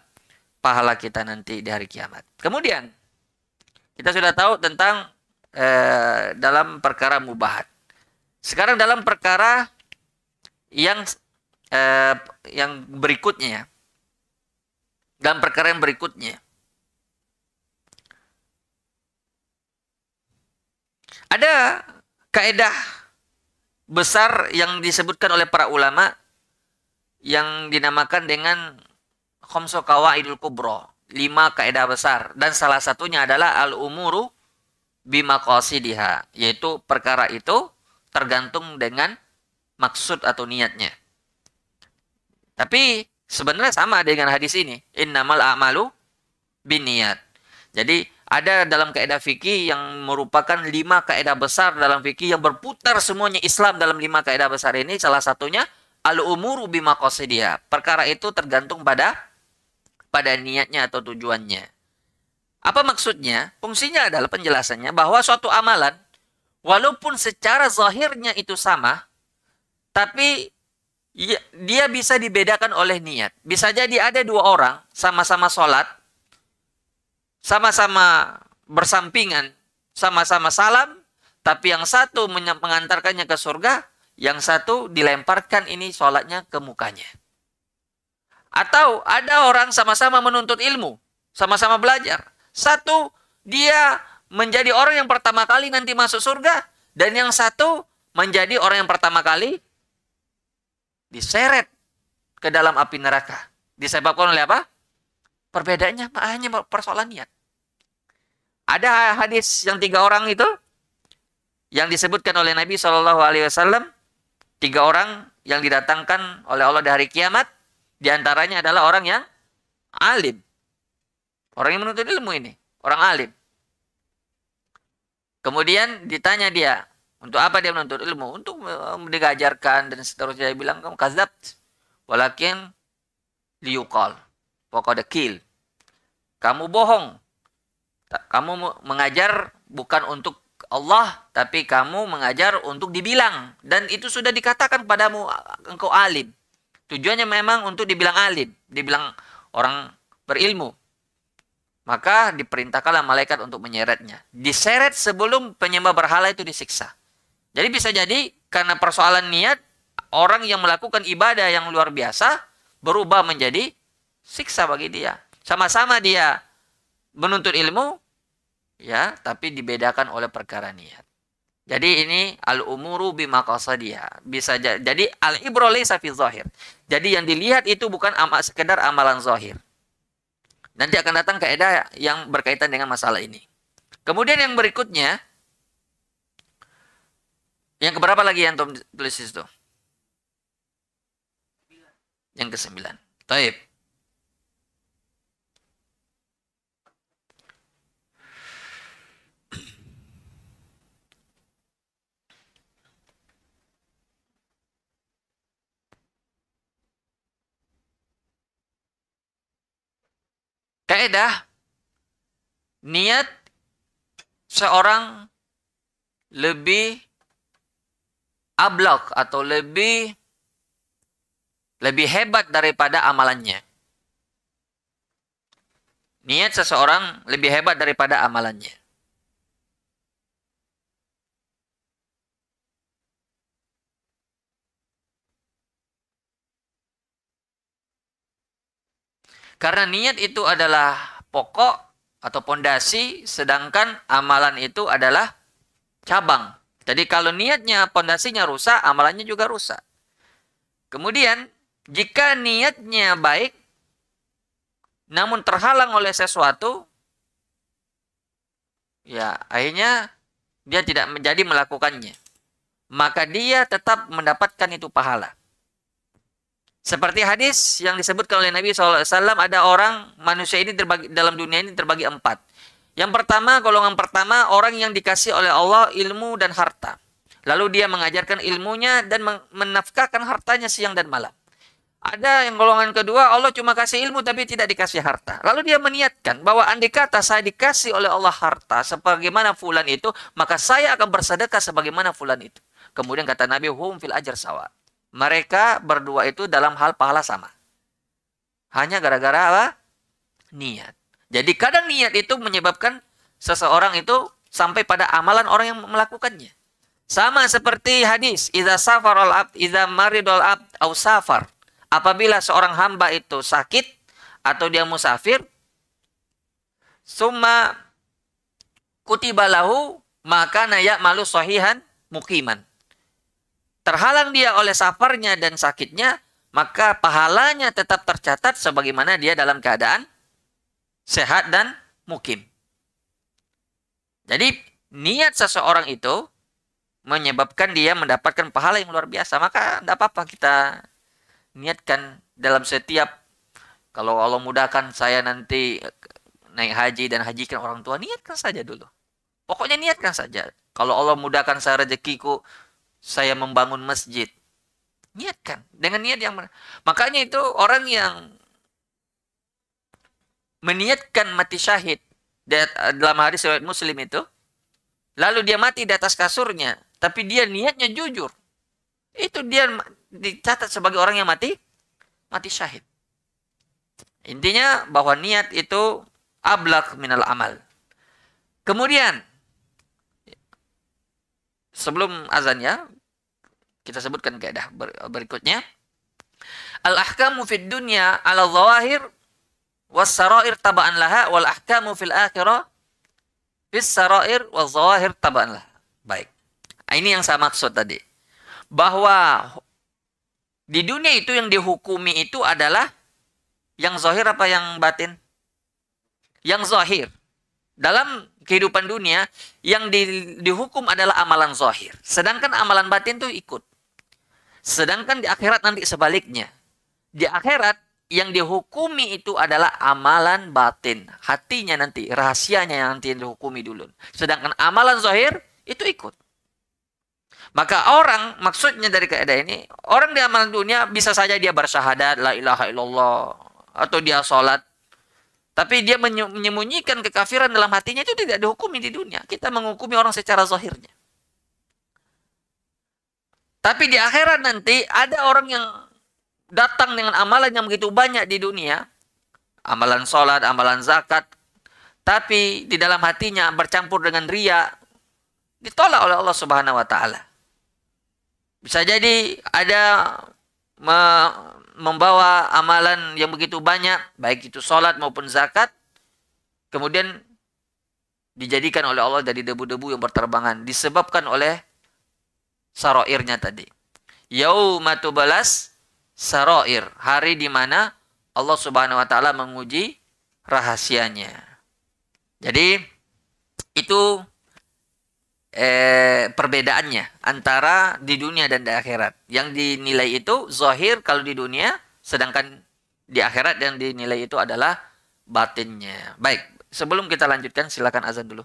pahala kita nanti di hari kiamat. Kemudian kita sudah tahu tentang eh, dalam perkara mubahat. Sekarang dalam perkara yang eh, yang berikutnya, ya. dalam perkara yang berikutnya, Ada kaedah besar yang disebutkan oleh para ulama yang dinamakan dengan Khomso Kawaidul Kubro. Lima kaedah besar. Dan salah satunya adalah Al-Umuru Bimakosidiha. Yaitu perkara itu tergantung dengan maksud atau niatnya. Tapi sebenarnya sama dengan hadis ini. Innamal amalu biniat. Jadi ada dalam kaidah fikih yang merupakan lima kaidah besar dalam fikih yang berputar semuanya Islam dalam lima kaidah besar ini salah satunya al umuru bima qasidiyah. Perkara itu tergantung pada pada niatnya atau tujuannya. Apa maksudnya? Fungsinya adalah penjelasannya bahwa suatu amalan walaupun secara zahirnya itu sama tapi ya, dia bisa dibedakan oleh niat. Bisa jadi ada dua orang sama-sama sholat, sama-sama bersampingan, sama-sama salam, tapi yang satu mengantarkannya ke surga, yang satu dilemparkan ini sholatnya ke mukanya. Atau ada orang sama-sama menuntut ilmu, sama-sama belajar. Satu, dia menjadi orang yang pertama kali nanti masuk surga, dan yang satu menjadi orang yang pertama kali diseret ke dalam api neraka. Disebabkan oleh apa? Perbedaannya hanya persoalan niat. Ada hadis yang tiga orang itu yang disebutkan oleh Nabi Shallallahu Alaihi Wasallam tiga orang yang didatangkan oleh Allah dari hari kiamat diantaranya adalah orang yang alim orang yang menuntut ilmu ini orang alim kemudian ditanya dia untuk apa dia menuntut ilmu untuk mengajarkan dan seterusnya dia bilang kamu kazab walakin liukal pokoknya kill kamu bohong kamu mengajar bukan untuk Allah, tapi kamu mengajar untuk dibilang. Dan itu sudah dikatakan padamu, engkau alim. Tujuannya memang untuk dibilang alim, dibilang orang berilmu. Maka diperintahkanlah malaikat untuk menyeretnya. Diseret sebelum penyembah berhala itu disiksa. Jadi bisa jadi karena persoalan niat, orang yang melakukan ibadah yang luar biasa berubah menjadi siksa bagi dia. Sama-sama dia menuntut ilmu ya, tapi dibedakan oleh perkara niat. Jadi ini al umuru dia Bisa jadi al ibro safi zohir. Jadi yang dilihat itu bukan amal sekedar amalan zohir. Nanti akan datang kaidah yang berkaitan dengan masalah ini. Kemudian yang berikutnya yang keberapa lagi yang tulis itu? Yang kesembilan. Taib. Kaedah niat seorang lebih ablak atau lebih lebih hebat daripada amalannya. Niat seseorang lebih hebat daripada amalannya. Karena niat itu adalah pokok atau pondasi, sedangkan amalan itu adalah cabang. Jadi kalau niatnya pondasinya rusak, amalannya juga rusak. Kemudian jika niatnya baik, namun terhalang oleh sesuatu, ya akhirnya dia tidak menjadi melakukannya. Maka dia tetap mendapatkan itu pahala. Seperti hadis yang disebutkan oleh Nabi SAW, ada orang, manusia ini terbagi, dalam dunia ini terbagi empat. Yang pertama, golongan pertama, orang yang dikasih oleh Allah ilmu dan harta. Lalu dia mengajarkan ilmunya dan menafkahkan hartanya siang dan malam. Ada yang golongan kedua, Allah cuma kasih ilmu tapi tidak dikasih harta. Lalu dia meniatkan bahwa andai kata saya dikasih oleh Allah harta sebagaimana fulan itu, maka saya akan bersedekah sebagaimana fulan itu. Kemudian kata Nabi, hum fil ajar sawa. Mereka berdua itu dalam hal pahala sama. Hanya gara-gara apa? Niat. Jadi kadang niat itu menyebabkan seseorang itu sampai pada amalan orang yang melakukannya. Sama seperti hadis, idza safarul abd, idza maridul abd au safar. Apabila seorang hamba itu sakit atau dia musafir, summa kutibalahu maka naya malu sohihan mukiman terhalang dia oleh safarnya dan sakitnya, maka pahalanya tetap tercatat sebagaimana dia dalam keadaan sehat dan mukim. Jadi niat seseorang itu menyebabkan dia mendapatkan pahala yang luar biasa. Maka tidak apa-apa kita niatkan dalam setiap kalau Allah mudahkan saya nanti naik haji dan hajikan orang tua, niatkan saja dulu. Pokoknya niatkan saja. Kalau Allah mudahkan saya rezekiku, saya membangun masjid. Niatkan dengan niat yang mana, Makanya itu orang yang meniatkan mati syahid dalam hadis riwayat Muslim itu, lalu dia mati di atas kasurnya, tapi dia niatnya jujur. Itu dia dicatat sebagai orang yang mati mati syahid. Intinya bahwa niat itu ablak minal amal. Kemudian sebelum azannya kita sebutkan kaidah berikutnya. Al-ahkamu fid dunya ala zawahir was sarair taba'an laha wal ahkamu fil akhirah fis sarair wal zawahir taba'an laha. Baik. Nah, ini yang saya maksud tadi. Bahwa di dunia itu yang dihukumi itu adalah yang zohir apa yang batin? Yang zohir. Dalam kehidupan dunia, yang di, dihukum adalah amalan zohir. Sedangkan amalan batin itu ikut. Sedangkan di akhirat nanti sebaliknya. Di akhirat yang dihukumi itu adalah amalan batin. Hatinya nanti, rahasianya yang nanti dihukumi dulu. Sedangkan amalan zahir itu ikut. Maka orang, maksudnya dari keadaan ini, orang di amalan dunia bisa saja dia bersyahadat, la ilaha illallah, atau dia sholat. Tapi dia menyembunyikan kekafiran dalam hatinya itu tidak dihukumi di dunia. Kita menghukumi orang secara zahirnya. Tapi di akhirat nanti ada orang yang datang dengan amalan yang begitu banyak di dunia. Amalan sholat, amalan zakat. Tapi di dalam hatinya bercampur dengan ria. Ditolak oleh Allah subhanahu wa ta'ala. Bisa jadi ada me membawa amalan yang begitu banyak. Baik itu sholat maupun zakat. Kemudian dijadikan oleh Allah dari debu-debu yang berterbangan. Disebabkan oleh saroirnya tadi. Yaumatu balas saroir. Hari di mana Allah subhanahu wa ta'ala menguji rahasianya. Jadi itu eh, perbedaannya antara di dunia dan di akhirat. Yang dinilai itu zohir kalau di dunia, sedangkan di akhirat yang dinilai itu adalah batinnya. Baik, sebelum kita lanjutkan silakan azan dulu.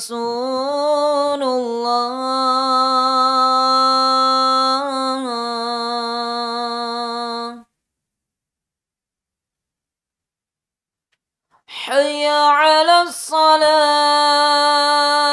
رسول الله حي على الصلاه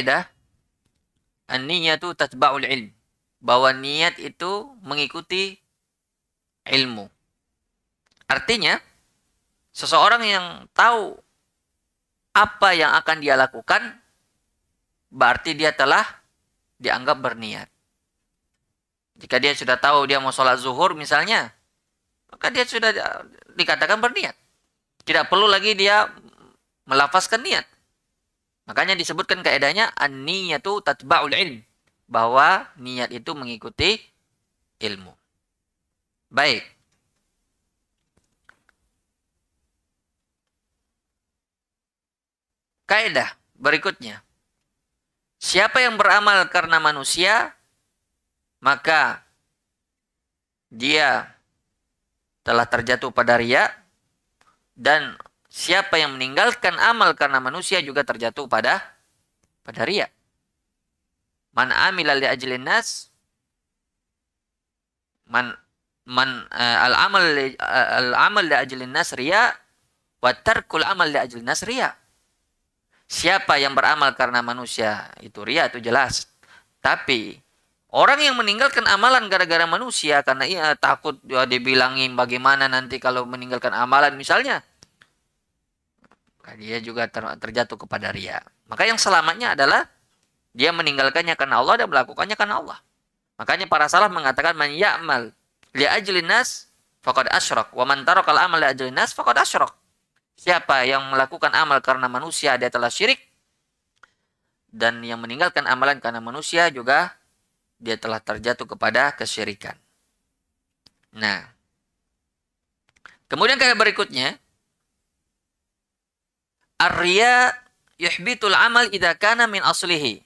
kaidah an-niyatu tatba'ul ilm. Bahwa niat itu mengikuti ilmu. Artinya seseorang yang tahu apa yang akan dia lakukan berarti dia telah dianggap berniat. Jika dia sudah tahu dia mau sholat zuhur misalnya, maka dia sudah dikatakan berniat. Tidak perlu lagi dia melafazkan niat. Makanya disebutkan kaidahnya an-niyatu tatba'ul ilm, bahwa niat itu mengikuti ilmu. Baik. Kaidah berikutnya. Siapa yang beramal karena manusia, maka dia telah terjatuh pada riya dan Siapa yang meninggalkan amal karena manusia juga terjatuh pada pada ria. Man amila li ajlin nas man man uh, al amal li, uh, al amal li ajlin nas ria wa tarkul amal li ajlin nas ria. Siapa yang beramal karena manusia itu ria itu jelas. Tapi Orang yang meninggalkan amalan gara-gara manusia karena ia takut ya, dibilangin bagaimana nanti kalau meninggalkan amalan misalnya maka dia juga ter terjatuh kepada ria. Maka yang selamatnya adalah dia meninggalkannya karena Allah dan melakukannya karena Allah. Makanya para salaf mengatakan man ya'mal li ajli nas faqad asyrak wa man tarakal amal li ajli nas faqad asyrak. Siapa yang melakukan amal karena manusia dia telah syirik dan yang meninggalkan amalan karena manusia juga dia telah terjatuh kepada kesyirikan. Nah, kemudian kayak berikutnya, Arya yuhbitul amal idza kana min aslihi.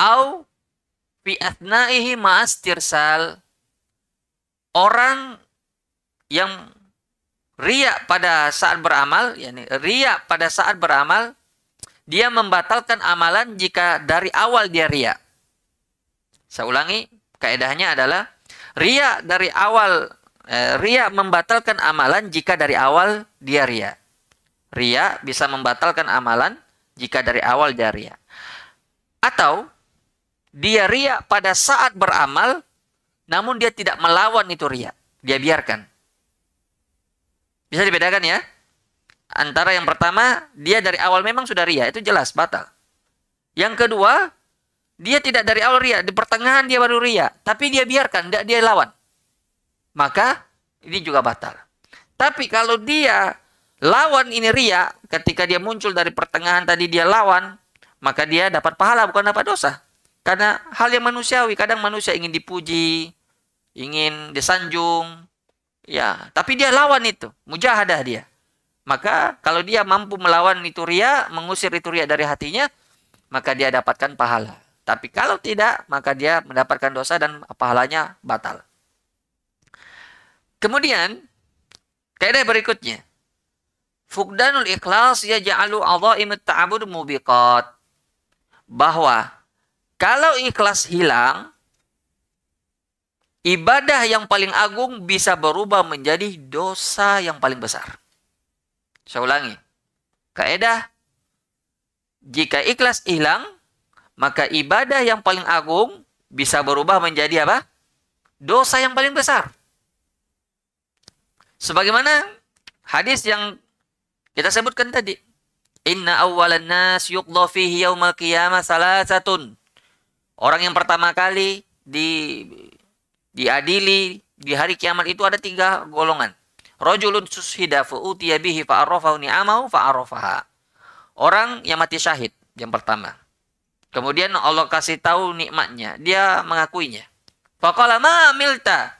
Au fi athnaihi ma'astirsal. Orang yang ria pada saat beramal, yakni ria pada saat beramal, dia membatalkan amalan jika dari awal dia ria. Saya ulangi, kaedahnya adalah ria dari awal eh, ria membatalkan amalan jika dari awal dia ria ria bisa membatalkan amalan jika dari awal dia ria. Atau dia ria pada saat beramal namun dia tidak melawan itu ria. Dia biarkan. Bisa dibedakan ya? Antara yang pertama, dia dari awal memang sudah ria, itu jelas batal. Yang kedua, dia tidak dari awal ria, di pertengahan dia baru ria, tapi dia biarkan, tidak dia lawan. Maka ini juga batal. Tapi kalau dia lawan ini ria ketika dia muncul dari pertengahan tadi dia lawan maka dia dapat pahala bukan dapat dosa karena hal yang manusiawi kadang manusia ingin dipuji ingin disanjung ya tapi dia lawan itu mujahadah dia maka kalau dia mampu melawan itu ria mengusir itu ria dari hatinya maka dia dapatkan pahala tapi kalau tidak maka dia mendapatkan dosa dan pahalanya batal kemudian kaidah berikutnya Fukdanul ikhlas ya ja'alu adha'imut ta'abud mubiqat. Bahwa kalau ikhlas hilang, ibadah yang paling agung bisa berubah menjadi dosa yang paling besar. Saya ulangi. Kaedah, jika ikhlas hilang, maka ibadah yang paling agung bisa berubah menjadi apa? Dosa yang paling besar. Sebagaimana hadis yang kita sebutkan tadi. Inna awalan nas yuqdha fihi yaumal qiyamah salasatun. Orang yang pertama kali di diadili di hari kiamat itu ada tiga golongan. Rajulun sushida fu'utiya bihi fa'arrafahu ni'amahu fa'arrafaha. Orang yang mati syahid yang pertama. Kemudian Allah kasih tahu nikmatnya, dia mengakuinya. Faqala ma milta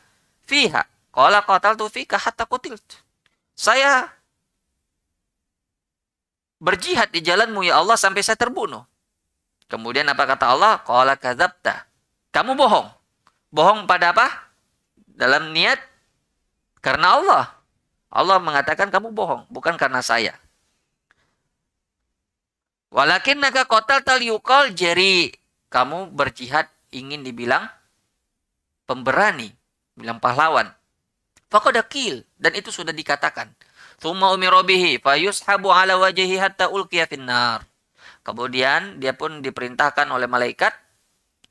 fiha. Qala qataltu fika hatta qutiltu. Saya berjihad di jalanmu ya Allah sampai saya terbunuh. Kemudian apa kata Allah? Qala kadzabta. Kamu bohong. Bohong pada apa? Dalam niat karena Allah. Allah mengatakan kamu bohong, bukan karena saya. Walakin naga kota taliukol jeri. Kamu berjihad ingin dibilang pemberani, bilang pahlawan. Fakodakil. Dan itu sudah dikatakan. Thumma umira bihi fayushabu ala wajihi hatta ulkiya finnar. Kemudian dia pun diperintahkan oleh malaikat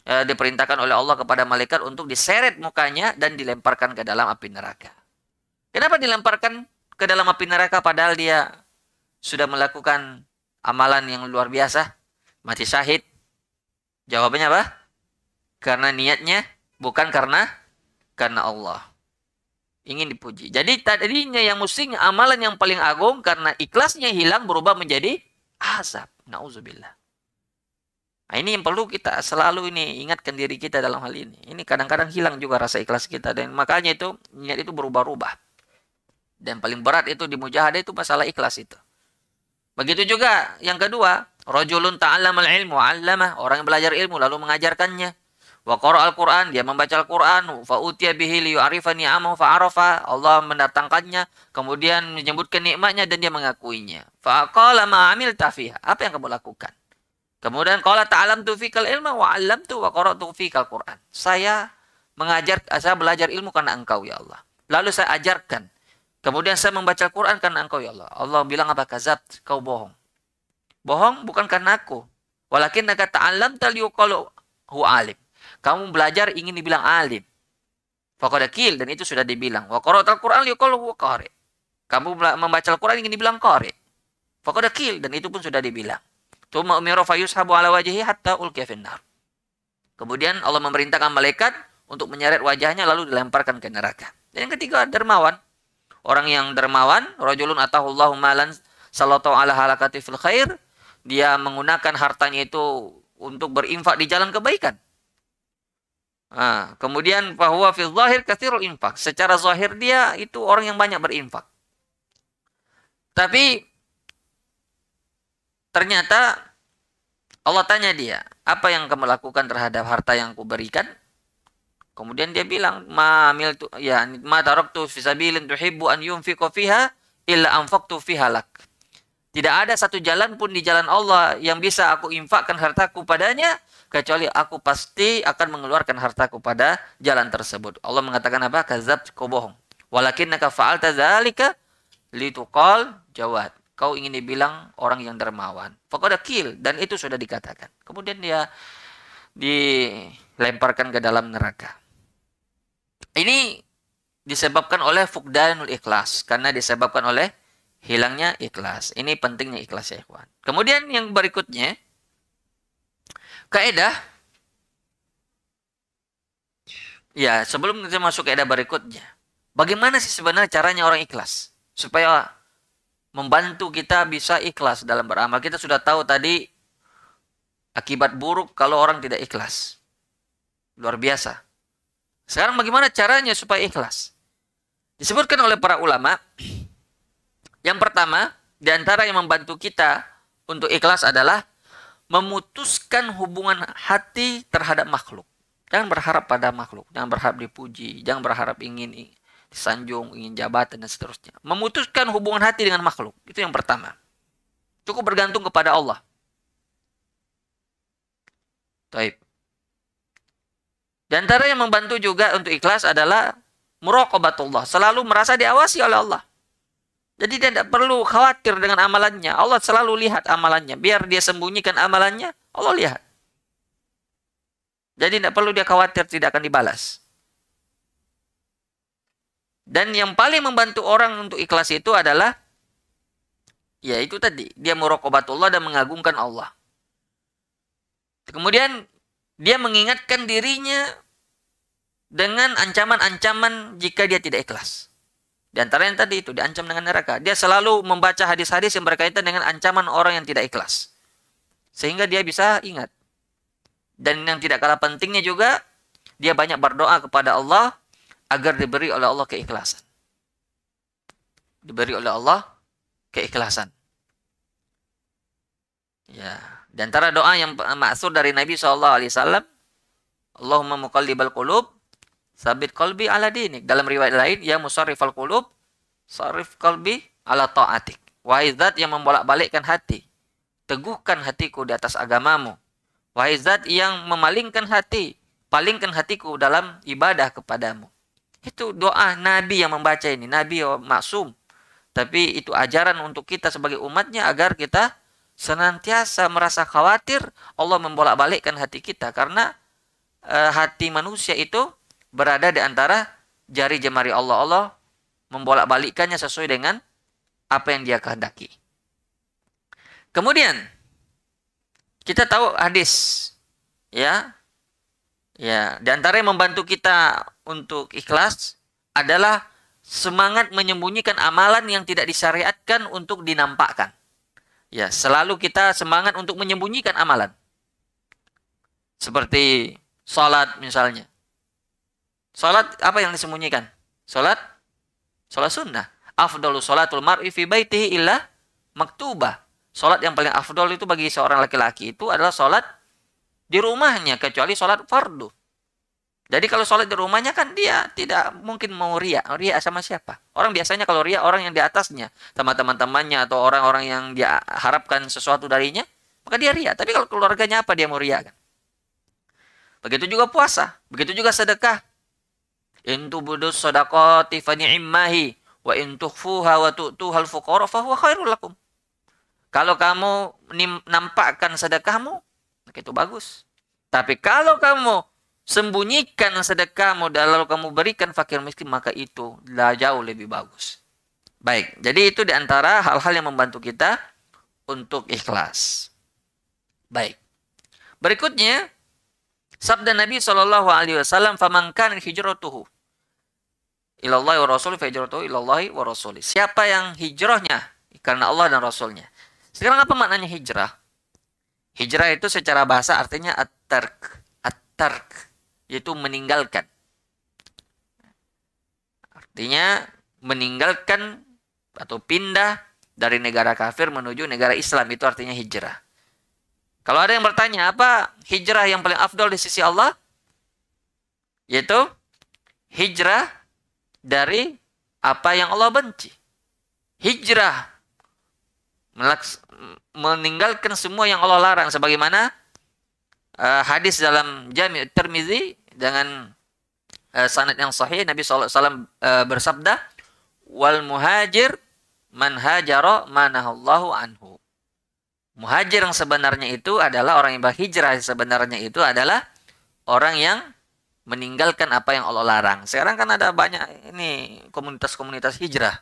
eh, diperintahkan oleh Allah kepada malaikat untuk diseret mukanya dan dilemparkan ke dalam api neraka. Kenapa dilemparkan ke dalam api neraka padahal dia sudah melakukan amalan yang luar biasa? Mati syahid. Jawabannya apa? Karena niatnya bukan karena karena Allah ingin dipuji. Jadi tadinya yang musing amalan yang paling agung karena ikhlasnya hilang berubah menjadi azab. Nauzubillah. Nah, ini yang perlu kita selalu ini ingatkan diri kita dalam hal ini. Ini kadang-kadang hilang juga rasa ikhlas kita dan makanya itu niat itu berubah-ubah. Dan paling berat itu di mujahadah itu masalah ikhlas itu. Begitu juga yang kedua, rojulun ta'allamal ilmu, allamah, orang yang belajar ilmu lalu mengajarkannya. Wa Al-Qur'an, dia membaca Al-Qur'an, fa utiya bihi liyu'rifa ni'amahu fa arafa. Allah mendatangkannya, kemudian menyebutkan nikmatnya dan dia mengakuinya. Fa qala ma amilta fiha Apa yang kamu lakukan? Kemudian qala ta'alam tu fikal ilma wa 'allamtu wa qara'tu fikal Qur'an. Saya mengajar saya belajar ilmu karena engkau ya Allah. Lalu saya ajarkan. Kemudian saya membaca Al-Qur'an karena engkau ya Allah. Allah bilang apa kazab? Kau bohong. Bohong bukan karena aku. Walakin naga ta'alam taliyuqalu hu alim. Kamu belajar ingin dibilang alim. Fakodakil dan itu sudah dibilang. Wakorot Al-Quran liukol wakore. Kamu membaca Al-Quran ingin dibilang kore. Fakodakil dan itu pun sudah dibilang. Tuma umirofayus habu ala wajhi hatta ulkiyafinnar. Kemudian Allah memerintahkan malaikat untuk menyeret wajahnya lalu dilemparkan ke neraka. Dan yang ketiga dermawan. Orang yang dermawan, rojulun atahullahu malan salatu ala halakati fil khair, dia menggunakan hartanya itu untuk berinfak di jalan kebaikan. Nah, kemudian bahwa fil zahir katsirul infak. Secara zahir dia itu orang yang banyak berinfak. Tapi ternyata Allah tanya dia, apa yang kamu lakukan terhadap harta yang kuberikan? Kemudian dia bilang, ma mil tu, ya ma taraktu fi sabilin tuhibbu an yunfiqa fiha illa anfaqtu fiha lak. Tidak ada satu jalan pun di jalan Allah yang bisa aku infakkan hartaku padanya kecuali aku pasti akan mengeluarkan hartaku pada jalan tersebut. Allah mengatakan apa? Kazab kau bohong. Walakinnaka fa'alta li litukal jawad. Kau ingin dibilang orang yang dermawan. Fakoda kill dan itu sudah dikatakan. Kemudian dia dilemparkan ke dalam neraka. Ini disebabkan oleh fukdanul ikhlas karena disebabkan oleh hilangnya ikhlas. Ini pentingnya ikhlas ya, ikhwan. Kemudian yang berikutnya kaidah Ya, sebelum kita masuk ke kaidah berikutnya, bagaimana sih sebenarnya caranya orang ikhlas supaya membantu kita bisa ikhlas dalam beramal? Kita sudah tahu tadi akibat buruk kalau orang tidak ikhlas. Luar biasa. Sekarang bagaimana caranya supaya ikhlas? Disebutkan oleh para ulama yang pertama, di antara yang membantu kita untuk ikhlas adalah memutuskan hubungan hati terhadap makhluk. Jangan berharap pada makhluk, jangan berharap dipuji, jangan berharap ingin disanjung, ingin jabatan dan seterusnya. Memutuskan hubungan hati dengan makhluk, itu yang pertama. Cukup bergantung kepada Allah. Taib. Di antara yang membantu juga untuk ikhlas adalah muraqabatullah, selalu merasa diawasi oleh Allah. Jadi dia tidak perlu khawatir dengan amalannya. Allah selalu lihat amalannya. Biar dia sembunyikan amalannya, Allah lihat. Jadi tidak perlu dia khawatir tidak akan dibalas. Dan yang paling membantu orang untuk ikhlas itu adalah ya itu tadi, dia Allah dan mengagungkan Allah. Kemudian dia mengingatkan dirinya dengan ancaman-ancaman jika dia tidak ikhlas. Di antara yang tadi itu diancam dengan neraka. Dia selalu membaca hadis-hadis yang berkaitan dengan ancaman orang yang tidak ikhlas. Sehingga dia bisa ingat. Dan yang tidak kalah pentingnya juga dia banyak berdoa kepada Allah agar diberi oleh Allah keikhlasan. Diberi oleh Allah keikhlasan. Ya, di antara doa yang maksud dari Nabi SAW, Allahumma muqallibal qulub, sabit kolbi ala dinik. Dalam riwayat lain, ya al Kulub, sarif kolbi ala ta'atik. Wahai zat yang membolak-balikkan hati, teguhkan hatiku di atas agamamu. Wahai zat yang memalingkan hati, palingkan hatiku dalam ibadah kepadamu. Itu doa Nabi yang membaca ini. Nabi maksum. Tapi itu ajaran untuk kita sebagai umatnya agar kita senantiasa merasa khawatir Allah membolak-balikkan hati kita. Karena e, hati manusia itu berada di antara jari jemari Allah. Allah membolak-balikkannya sesuai dengan apa yang dia kehendaki. Kemudian kita tahu hadis ya. Ya, di antara yang membantu kita untuk ikhlas adalah semangat menyembunyikan amalan yang tidak disyariatkan untuk dinampakkan. Ya, selalu kita semangat untuk menyembunyikan amalan. Seperti salat misalnya. Salat apa yang disembunyikan? Salat salat sunnah. Afdalu salatul mar'i fi baitihi illa maktubah. Salat yang paling afdol itu bagi seorang laki-laki itu adalah salat di rumahnya kecuali salat fardu. Jadi kalau sholat di rumahnya kan dia tidak mungkin mau ria. Ria sama siapa? Orang biasanya kalau ria orang yang di atasnya. Sama teman-temannya atau orang-orang yang dia harapkan sesuatu darinya. Maka dia ria. Tapi kalau keluarganya apa dia mau ria kan? Begitu juga puasa. Begitu juga sedekah. In tubudu sadaqati fa ni'mahi wa in tukhfuha wa al fuqara fa huwa khairul lakum. Kalau kamu nampakkan sedekahmu, itu bagus. Tapi kalau kamu sembunyikan sedekahmu dan lalu kamu berikan fakir miskin, maka itu jauh lebih bagus. Baik, jadi itu diantara hal-hal yang membantu kita untuk ikhlas. Baik. Berikutnya, sabda Nabi Shallallahu Alaihi Wasallam, "Famankan hijratuhu ilallahi wa rasul fa hijratuhu ilallahi wa rasuli. Siapa yang hijrahnya karena Allah dan Rasulnya. Sekarang apa maknanya hijrah? Hijrah itu secara bahasa artinya at-tark. At-tark yaitu meninggalkan. Artinya meninggalkan atau pindah dari negara kafir menuju negara Islam itu artinya hijrah. Kalau ada yang bertanya apa hijrah yang paling afdol di sisi Allah? Yaitu hijrah dari apa yang Allah benci. Hijrah melaks meninggalkan semua yang Allah larang sebagaimana uh, hadis dalam Jami Tirmizi dengan uh, sanad yang sahih Nabi SAW uh, eh, bersabda wal muhajir man hajara manahallahu anhu. Muhajir yang sebenarnya itu adalah orang yang berhijrah sebenarnya itu adalah orang yang meninggalkan apa yang Allah larang. Sekarang kan ada banyak ini komunitas-komunitas hijrah.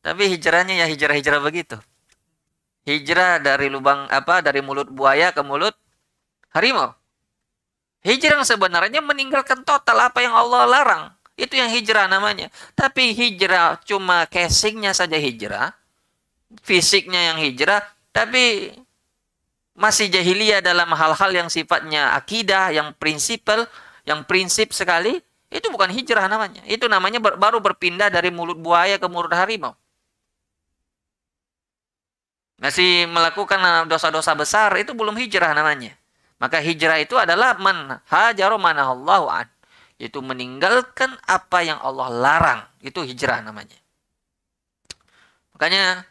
Tapi hijrahnya ya hijrah-hijrah begitu. Hijrah dari lubang apa dari mulut buaya ke mulut harimau. Hijrah yang sebenarnya meninggalkan total apa yang Allah larang. Itu yang hijrah namanya. Tapi hijrah cuma casingnya saja hijrah. Fisiknya yang hijrah. Tapi masih jahiliyah dalam hal-hal yang sifatnya akidah, yang prinsipal yang prinsip sekali, itu bukan hijrah namanya. Itu namanya ber, baru berpindah dari mulut buaya ke mulut harimau. Masih melakukan uh, dosa-dosa besar itu belum hijrah namanya. Maka hijrah itu adalah man hajaru manahallahu an. Itu meninggalkan apa yang Allah larang. Itu hijrah namanya. Makanya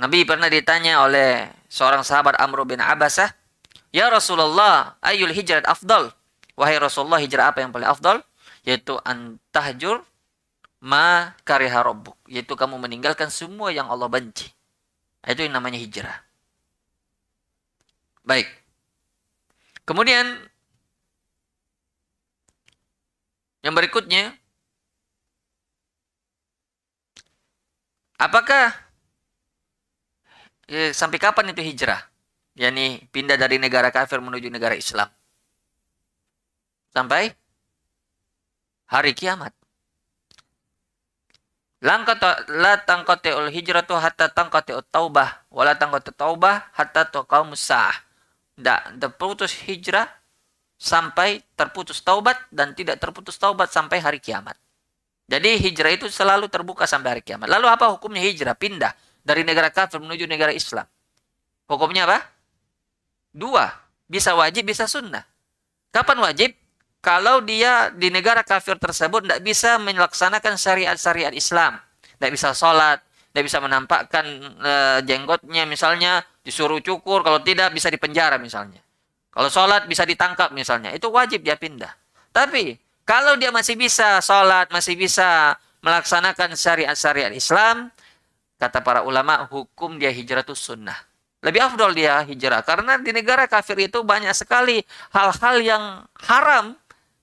Nabi pernah ditanya oleh seorang sahabat Amr bin Abbasah, "Ya Rasulullah, ayul hijrat afdal?" wahai Rasulullah hijrah apa yang paling afdal? Yaitu antahjur ma kariha rabbuk. Yaitu kamu meninggalkan semua yang Allah benci. Nah, itu yang namanya hijrah. Baik. Kemudian yang berikutnya apakah eh, sampai kapan itu hijrah? yakni pindah dari negara kafir menuju negara Islam sampai hari kiamat. La tangkoteul hijratu hatta tangkoteul taubah. Wala tangkoteul taubah hatta tokau Tidak terputus hijrah sampai terputus taubat dan tidak terputus taubat sampai hari kiamat. Jadi hijrah itu selalu terbuka sampai hari kiamat. Lalu apa hukumnya hijrah? Pindah dari negara kafir menuju negara Islam. Hukumnya apa? Dua. Bisa wajib, bisa sunnah. Kapan wajib? kalau dia di negara kafir tersebut tidak bisa melaksanakan syariat-syariat Islam, tidak bisa sholat, tidak bisa menampakkan e, jenggotnya misalnya, disuruh cukur, kalau tidak bisa dipenjara misalnya. Kalau sholat bisa ditangkap misalnya, itu wajib dia pindah. Tapi kalau dia masih bisa sholat, masih bisa melaksanakan syariat-syariat Islam, kata para ulama, hukum dia hijrah itu sunnah. Lebih afdol dia hijrah. Karena di negara kafir itu banyak sekali hal-hal yang haram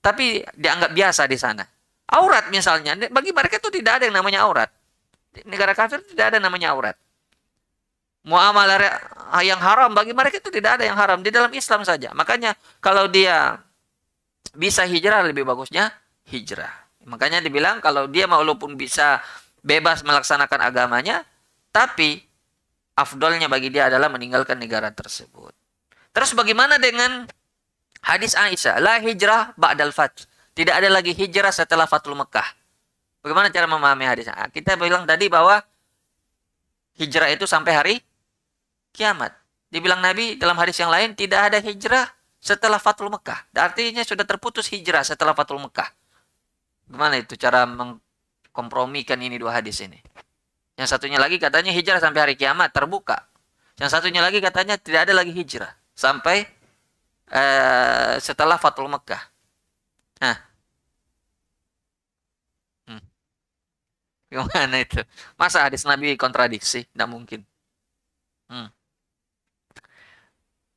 tapi dianggap biasa di sana. Aurat misalnya, bagi mereka itu tidak ada yang namanya aurat. Di negara kafir tidak ada namanya aurat. Muamalah yang haram bagi mereka itu tidak ada yang haram di dalam Islam saja. Makanya kalau dia bisa hijrah lebih bagusnya hijrah. Makanya dibilang kalau dia walaupun bisa bebas melaksanakan agamanya, tapi afdolnya bagi dia adalah meninggalkan negara tersebut. Terus bagaimana dengan Hadis Aisyah, la hijrah ba'dal fath. Tidak ada lagi hijrah setelah fatul Mekah. Bagaimana cara memahami hadis? Nah, kita bilang tadi bahwa hijrah itu sampai hari kiamat. Dibilang Nabi dalam hadis yang lain tidak ada hijrah setelah fatul Mekah. Artinya sudah terputus hijrah setelah fatul Mekah. Gimana itu cara mengkompromikan ini dua hadis ini? Yang satunya lagi katanya hijrah sampai hari kiamat terbuka. Yang satunya lagi katanya tidak ada lagi hijrah sampai uh, setelah Fatul Mekah. Nah. Hmm. Gimana itu? Masa hadis Nabi kontradiksi? Tidak mungkin. Hmm.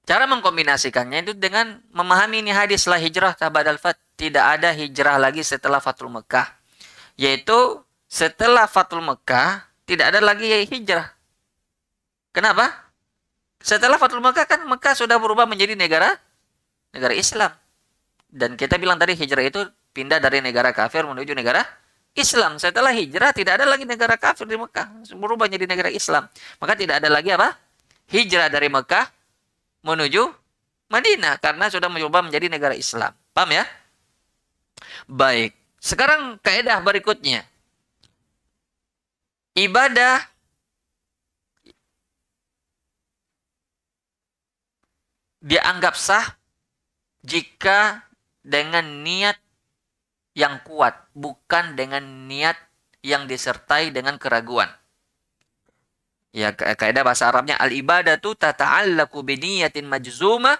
Cara mengkombinasikannya itu dengan memahami ini hadis lah hijrah al fat. Tidak ada hijrah lagi setelah Fatul Mekah. Yaitu setelah Fatul Mekah tidak ada lagi hijrah. Kenapa? Setelah Fatul Mekah kan Mekah sudah berubah menjadi negara negara Islam. Dan kita bilang tadi hijrah itu pindah dari negara kafir menuju negara Islam. Setelah hijrah tidak ada lagi negara kafir di Mekah. Berubah jadi negara Islam. Maka tidak ada lagi apa? Hijrah dari Mekah menuju Madinah. Karena sudah berubah menjadi negara Islam. Paham ya? Baik. Sekarang kaedah berikutnya. Ibadah dianggap sah jika dengan niat yang kuat, bukan dengan niat yang disertai dengan keraguan. Ya, kaidah bahasa Arabnya al ibadatu tata'allaqu bi niyatin majzuma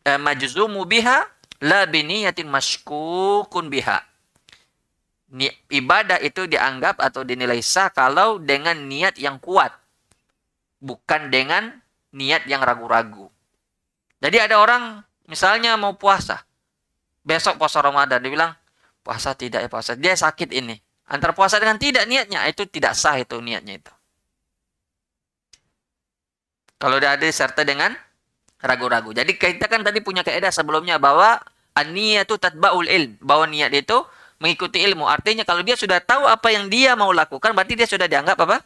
eh, majzumu biha la bi niyatin mashkukun biha. Ni, ibadah itu dianggap atau dinilai sah kalau dengan niat yang kuat, bukan dengan niat yang ragu-ragu. Jadi ada orang Misalnya mau puasa. Besok puasa Ramadan. dibilang puasa tidak ya puasa. Dia sakit ini. Antara puasa dengan tidak niatnya. Itu tidak sah itu niatnya itu. Kalau dia ada disertai dengan ragu-ragu. Jadi kita kan tadi punya kaidah sebelumnya bahwa itu tatba'ul ilm. Bahwa niat itu mengikuti ilmu. Artinya kalau dia sudah tahu apa yang dia mau lakukan, berarti dia sudah dianggap apa?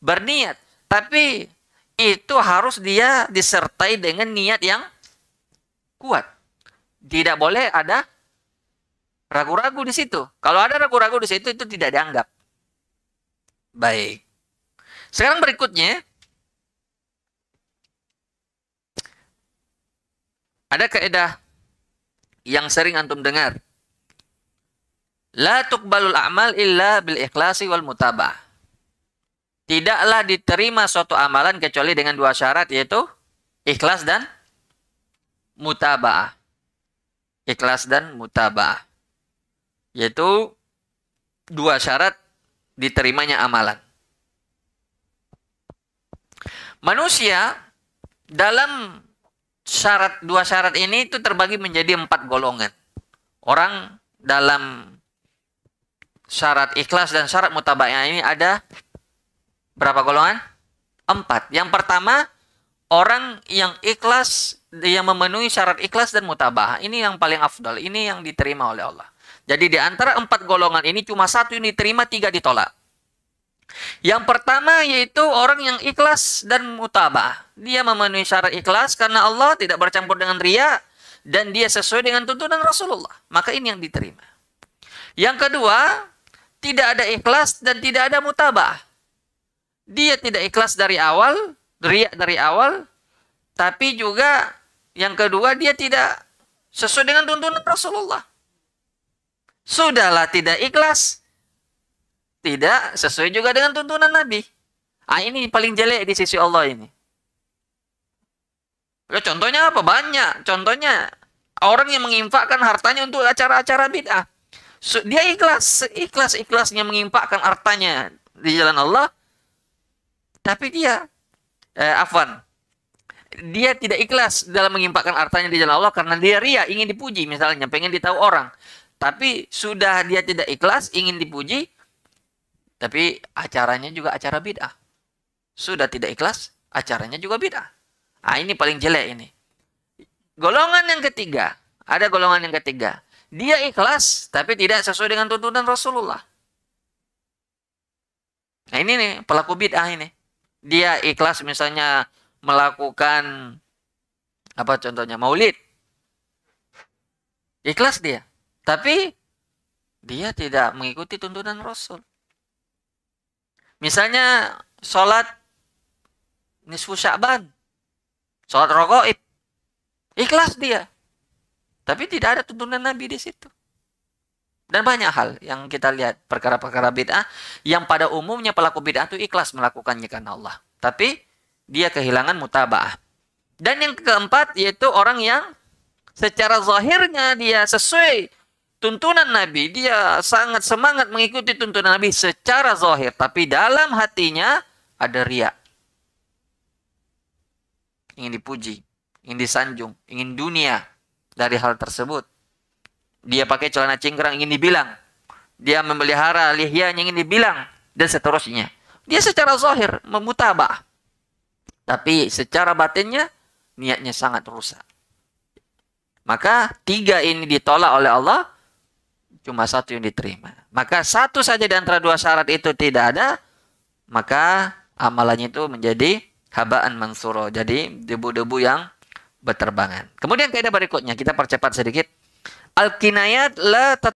Berniat. Tapi itu harus dia disertai dengan niat yang kuat. Tidak boleh ada ragu-ragu di situ. Kalau ada ragu-ragu di situ itu tidak dianggap. Baik. Sekarang berikutnya ada kaidah yang sering antum dengar. La tuqbalul a'mal illa bil ikhlasi wal mutabah. Tidaklah diterima suatu amalan kecuali dengan dua syarat yaitu ikhlas dan mutabaah. Ikhlas dan mutabaah. Yaitu dua syarat diterimanya amalan. Manusia dalam syarat dua syarat ini itu terbagi menjadi empat golongan. Orang dalam syarat ikhlas dan syarat mutabaah ini ada berapa golongan? Empat. Yang pertama, orang yang ikhlas yang memenuhi syarat ikhlas dan mutabah ini yang paling afdal ini yang diterima oleh Allah jadi di antara empat golongan ini cuma satu yang diterima tiga ditolak yang pertama yaitu orang yang ikhlas dan mutabah dia memenuhi syarat ikhlas karena Allah tidak bercampur dengan ria dan dia sesuai dengan tuntunan Rasulullah maka ini yang diterima yang kedua tidak ada ikhlas dan tidak ada mutabah dia tidak ikhlas dari awal ria dari awal tapi juga yang kedua, dia tidak sesuai dengan tuntunan Rasulullah. Sudahlah tidak ikhlas. Tidak sesuai juga dengan tuntunan Nabi. Ah, ini paling jelek di sisi Allah ini. Ya, contohnya apa? Banyak. Contohnya orang yang menginfakkan hartanya untuk acara-acara bid'ah. dia ikhlas, ikhlas-ikhlasnya menginfakkan hartanya di jalan Allah. Tapi dia, eh, afwan, dia tidak ikhlas dalam mengimpakkan hartanya di jalan Allah karena dia ria ingin dipuji misalnya pengen ditahu orang tapi sudah dia tidak ikhlas ingin dipuji tapi acaranya juga acara bid'ah sudah tidak ikhlas acaranya juga bid'ah ah ini paling jelek ini golongan yang ketiga ada golongan yang ketiga dia ikhlas tapi tidak sesuai dengan tuntunan Rasulullah nah ini nih pelaku bid'ah ini dia ikhlas misalnya melakukan apa contohnya maulid. Ikhlas dia, tapi dia tidak mengikuti tuntunan Rasul. Misalnya sholat nisfu Sya'ban, sholat rokoib ikhlas dia, tapi tidak ada tuntunan Nabi di situ. Dan banyak hal yang kita lihat perkara-perkara bid'ah yang pada umumnya pelaku bid'ah itu ikhlas melakukannya karena Allah. Tapi dia kehilangan mutabaah. Dan yang keempat yaitu orang yang secara zahirnya dia sesuai tuntunan Nabi, dia sangat semangat mengikuti tuntunan Nabi secara zahir, tapi dalam hatinya ada riak. Ingin dipuji, ingin disanjung, ingin dunia dari hal tersebut. Dia pakai celana cingkrang ingin dibilang. Dia memelihara lihyanya ingin dibilang dan seterusnya. Dia secara zahir memutabah. Tapi secara batinnya niatnya sangat rusak. Maka tiga ini ditolak oleh Allah, cuma satu yang diterima. Maka satu saja di antara dua syarat itu tidak ada, maka amalannya itu menjadi habaan mansuro. Jadi debu-debu yang berterbangan. Kemudian kaidah berikutnya kita percepat sedikit. Al kinayat la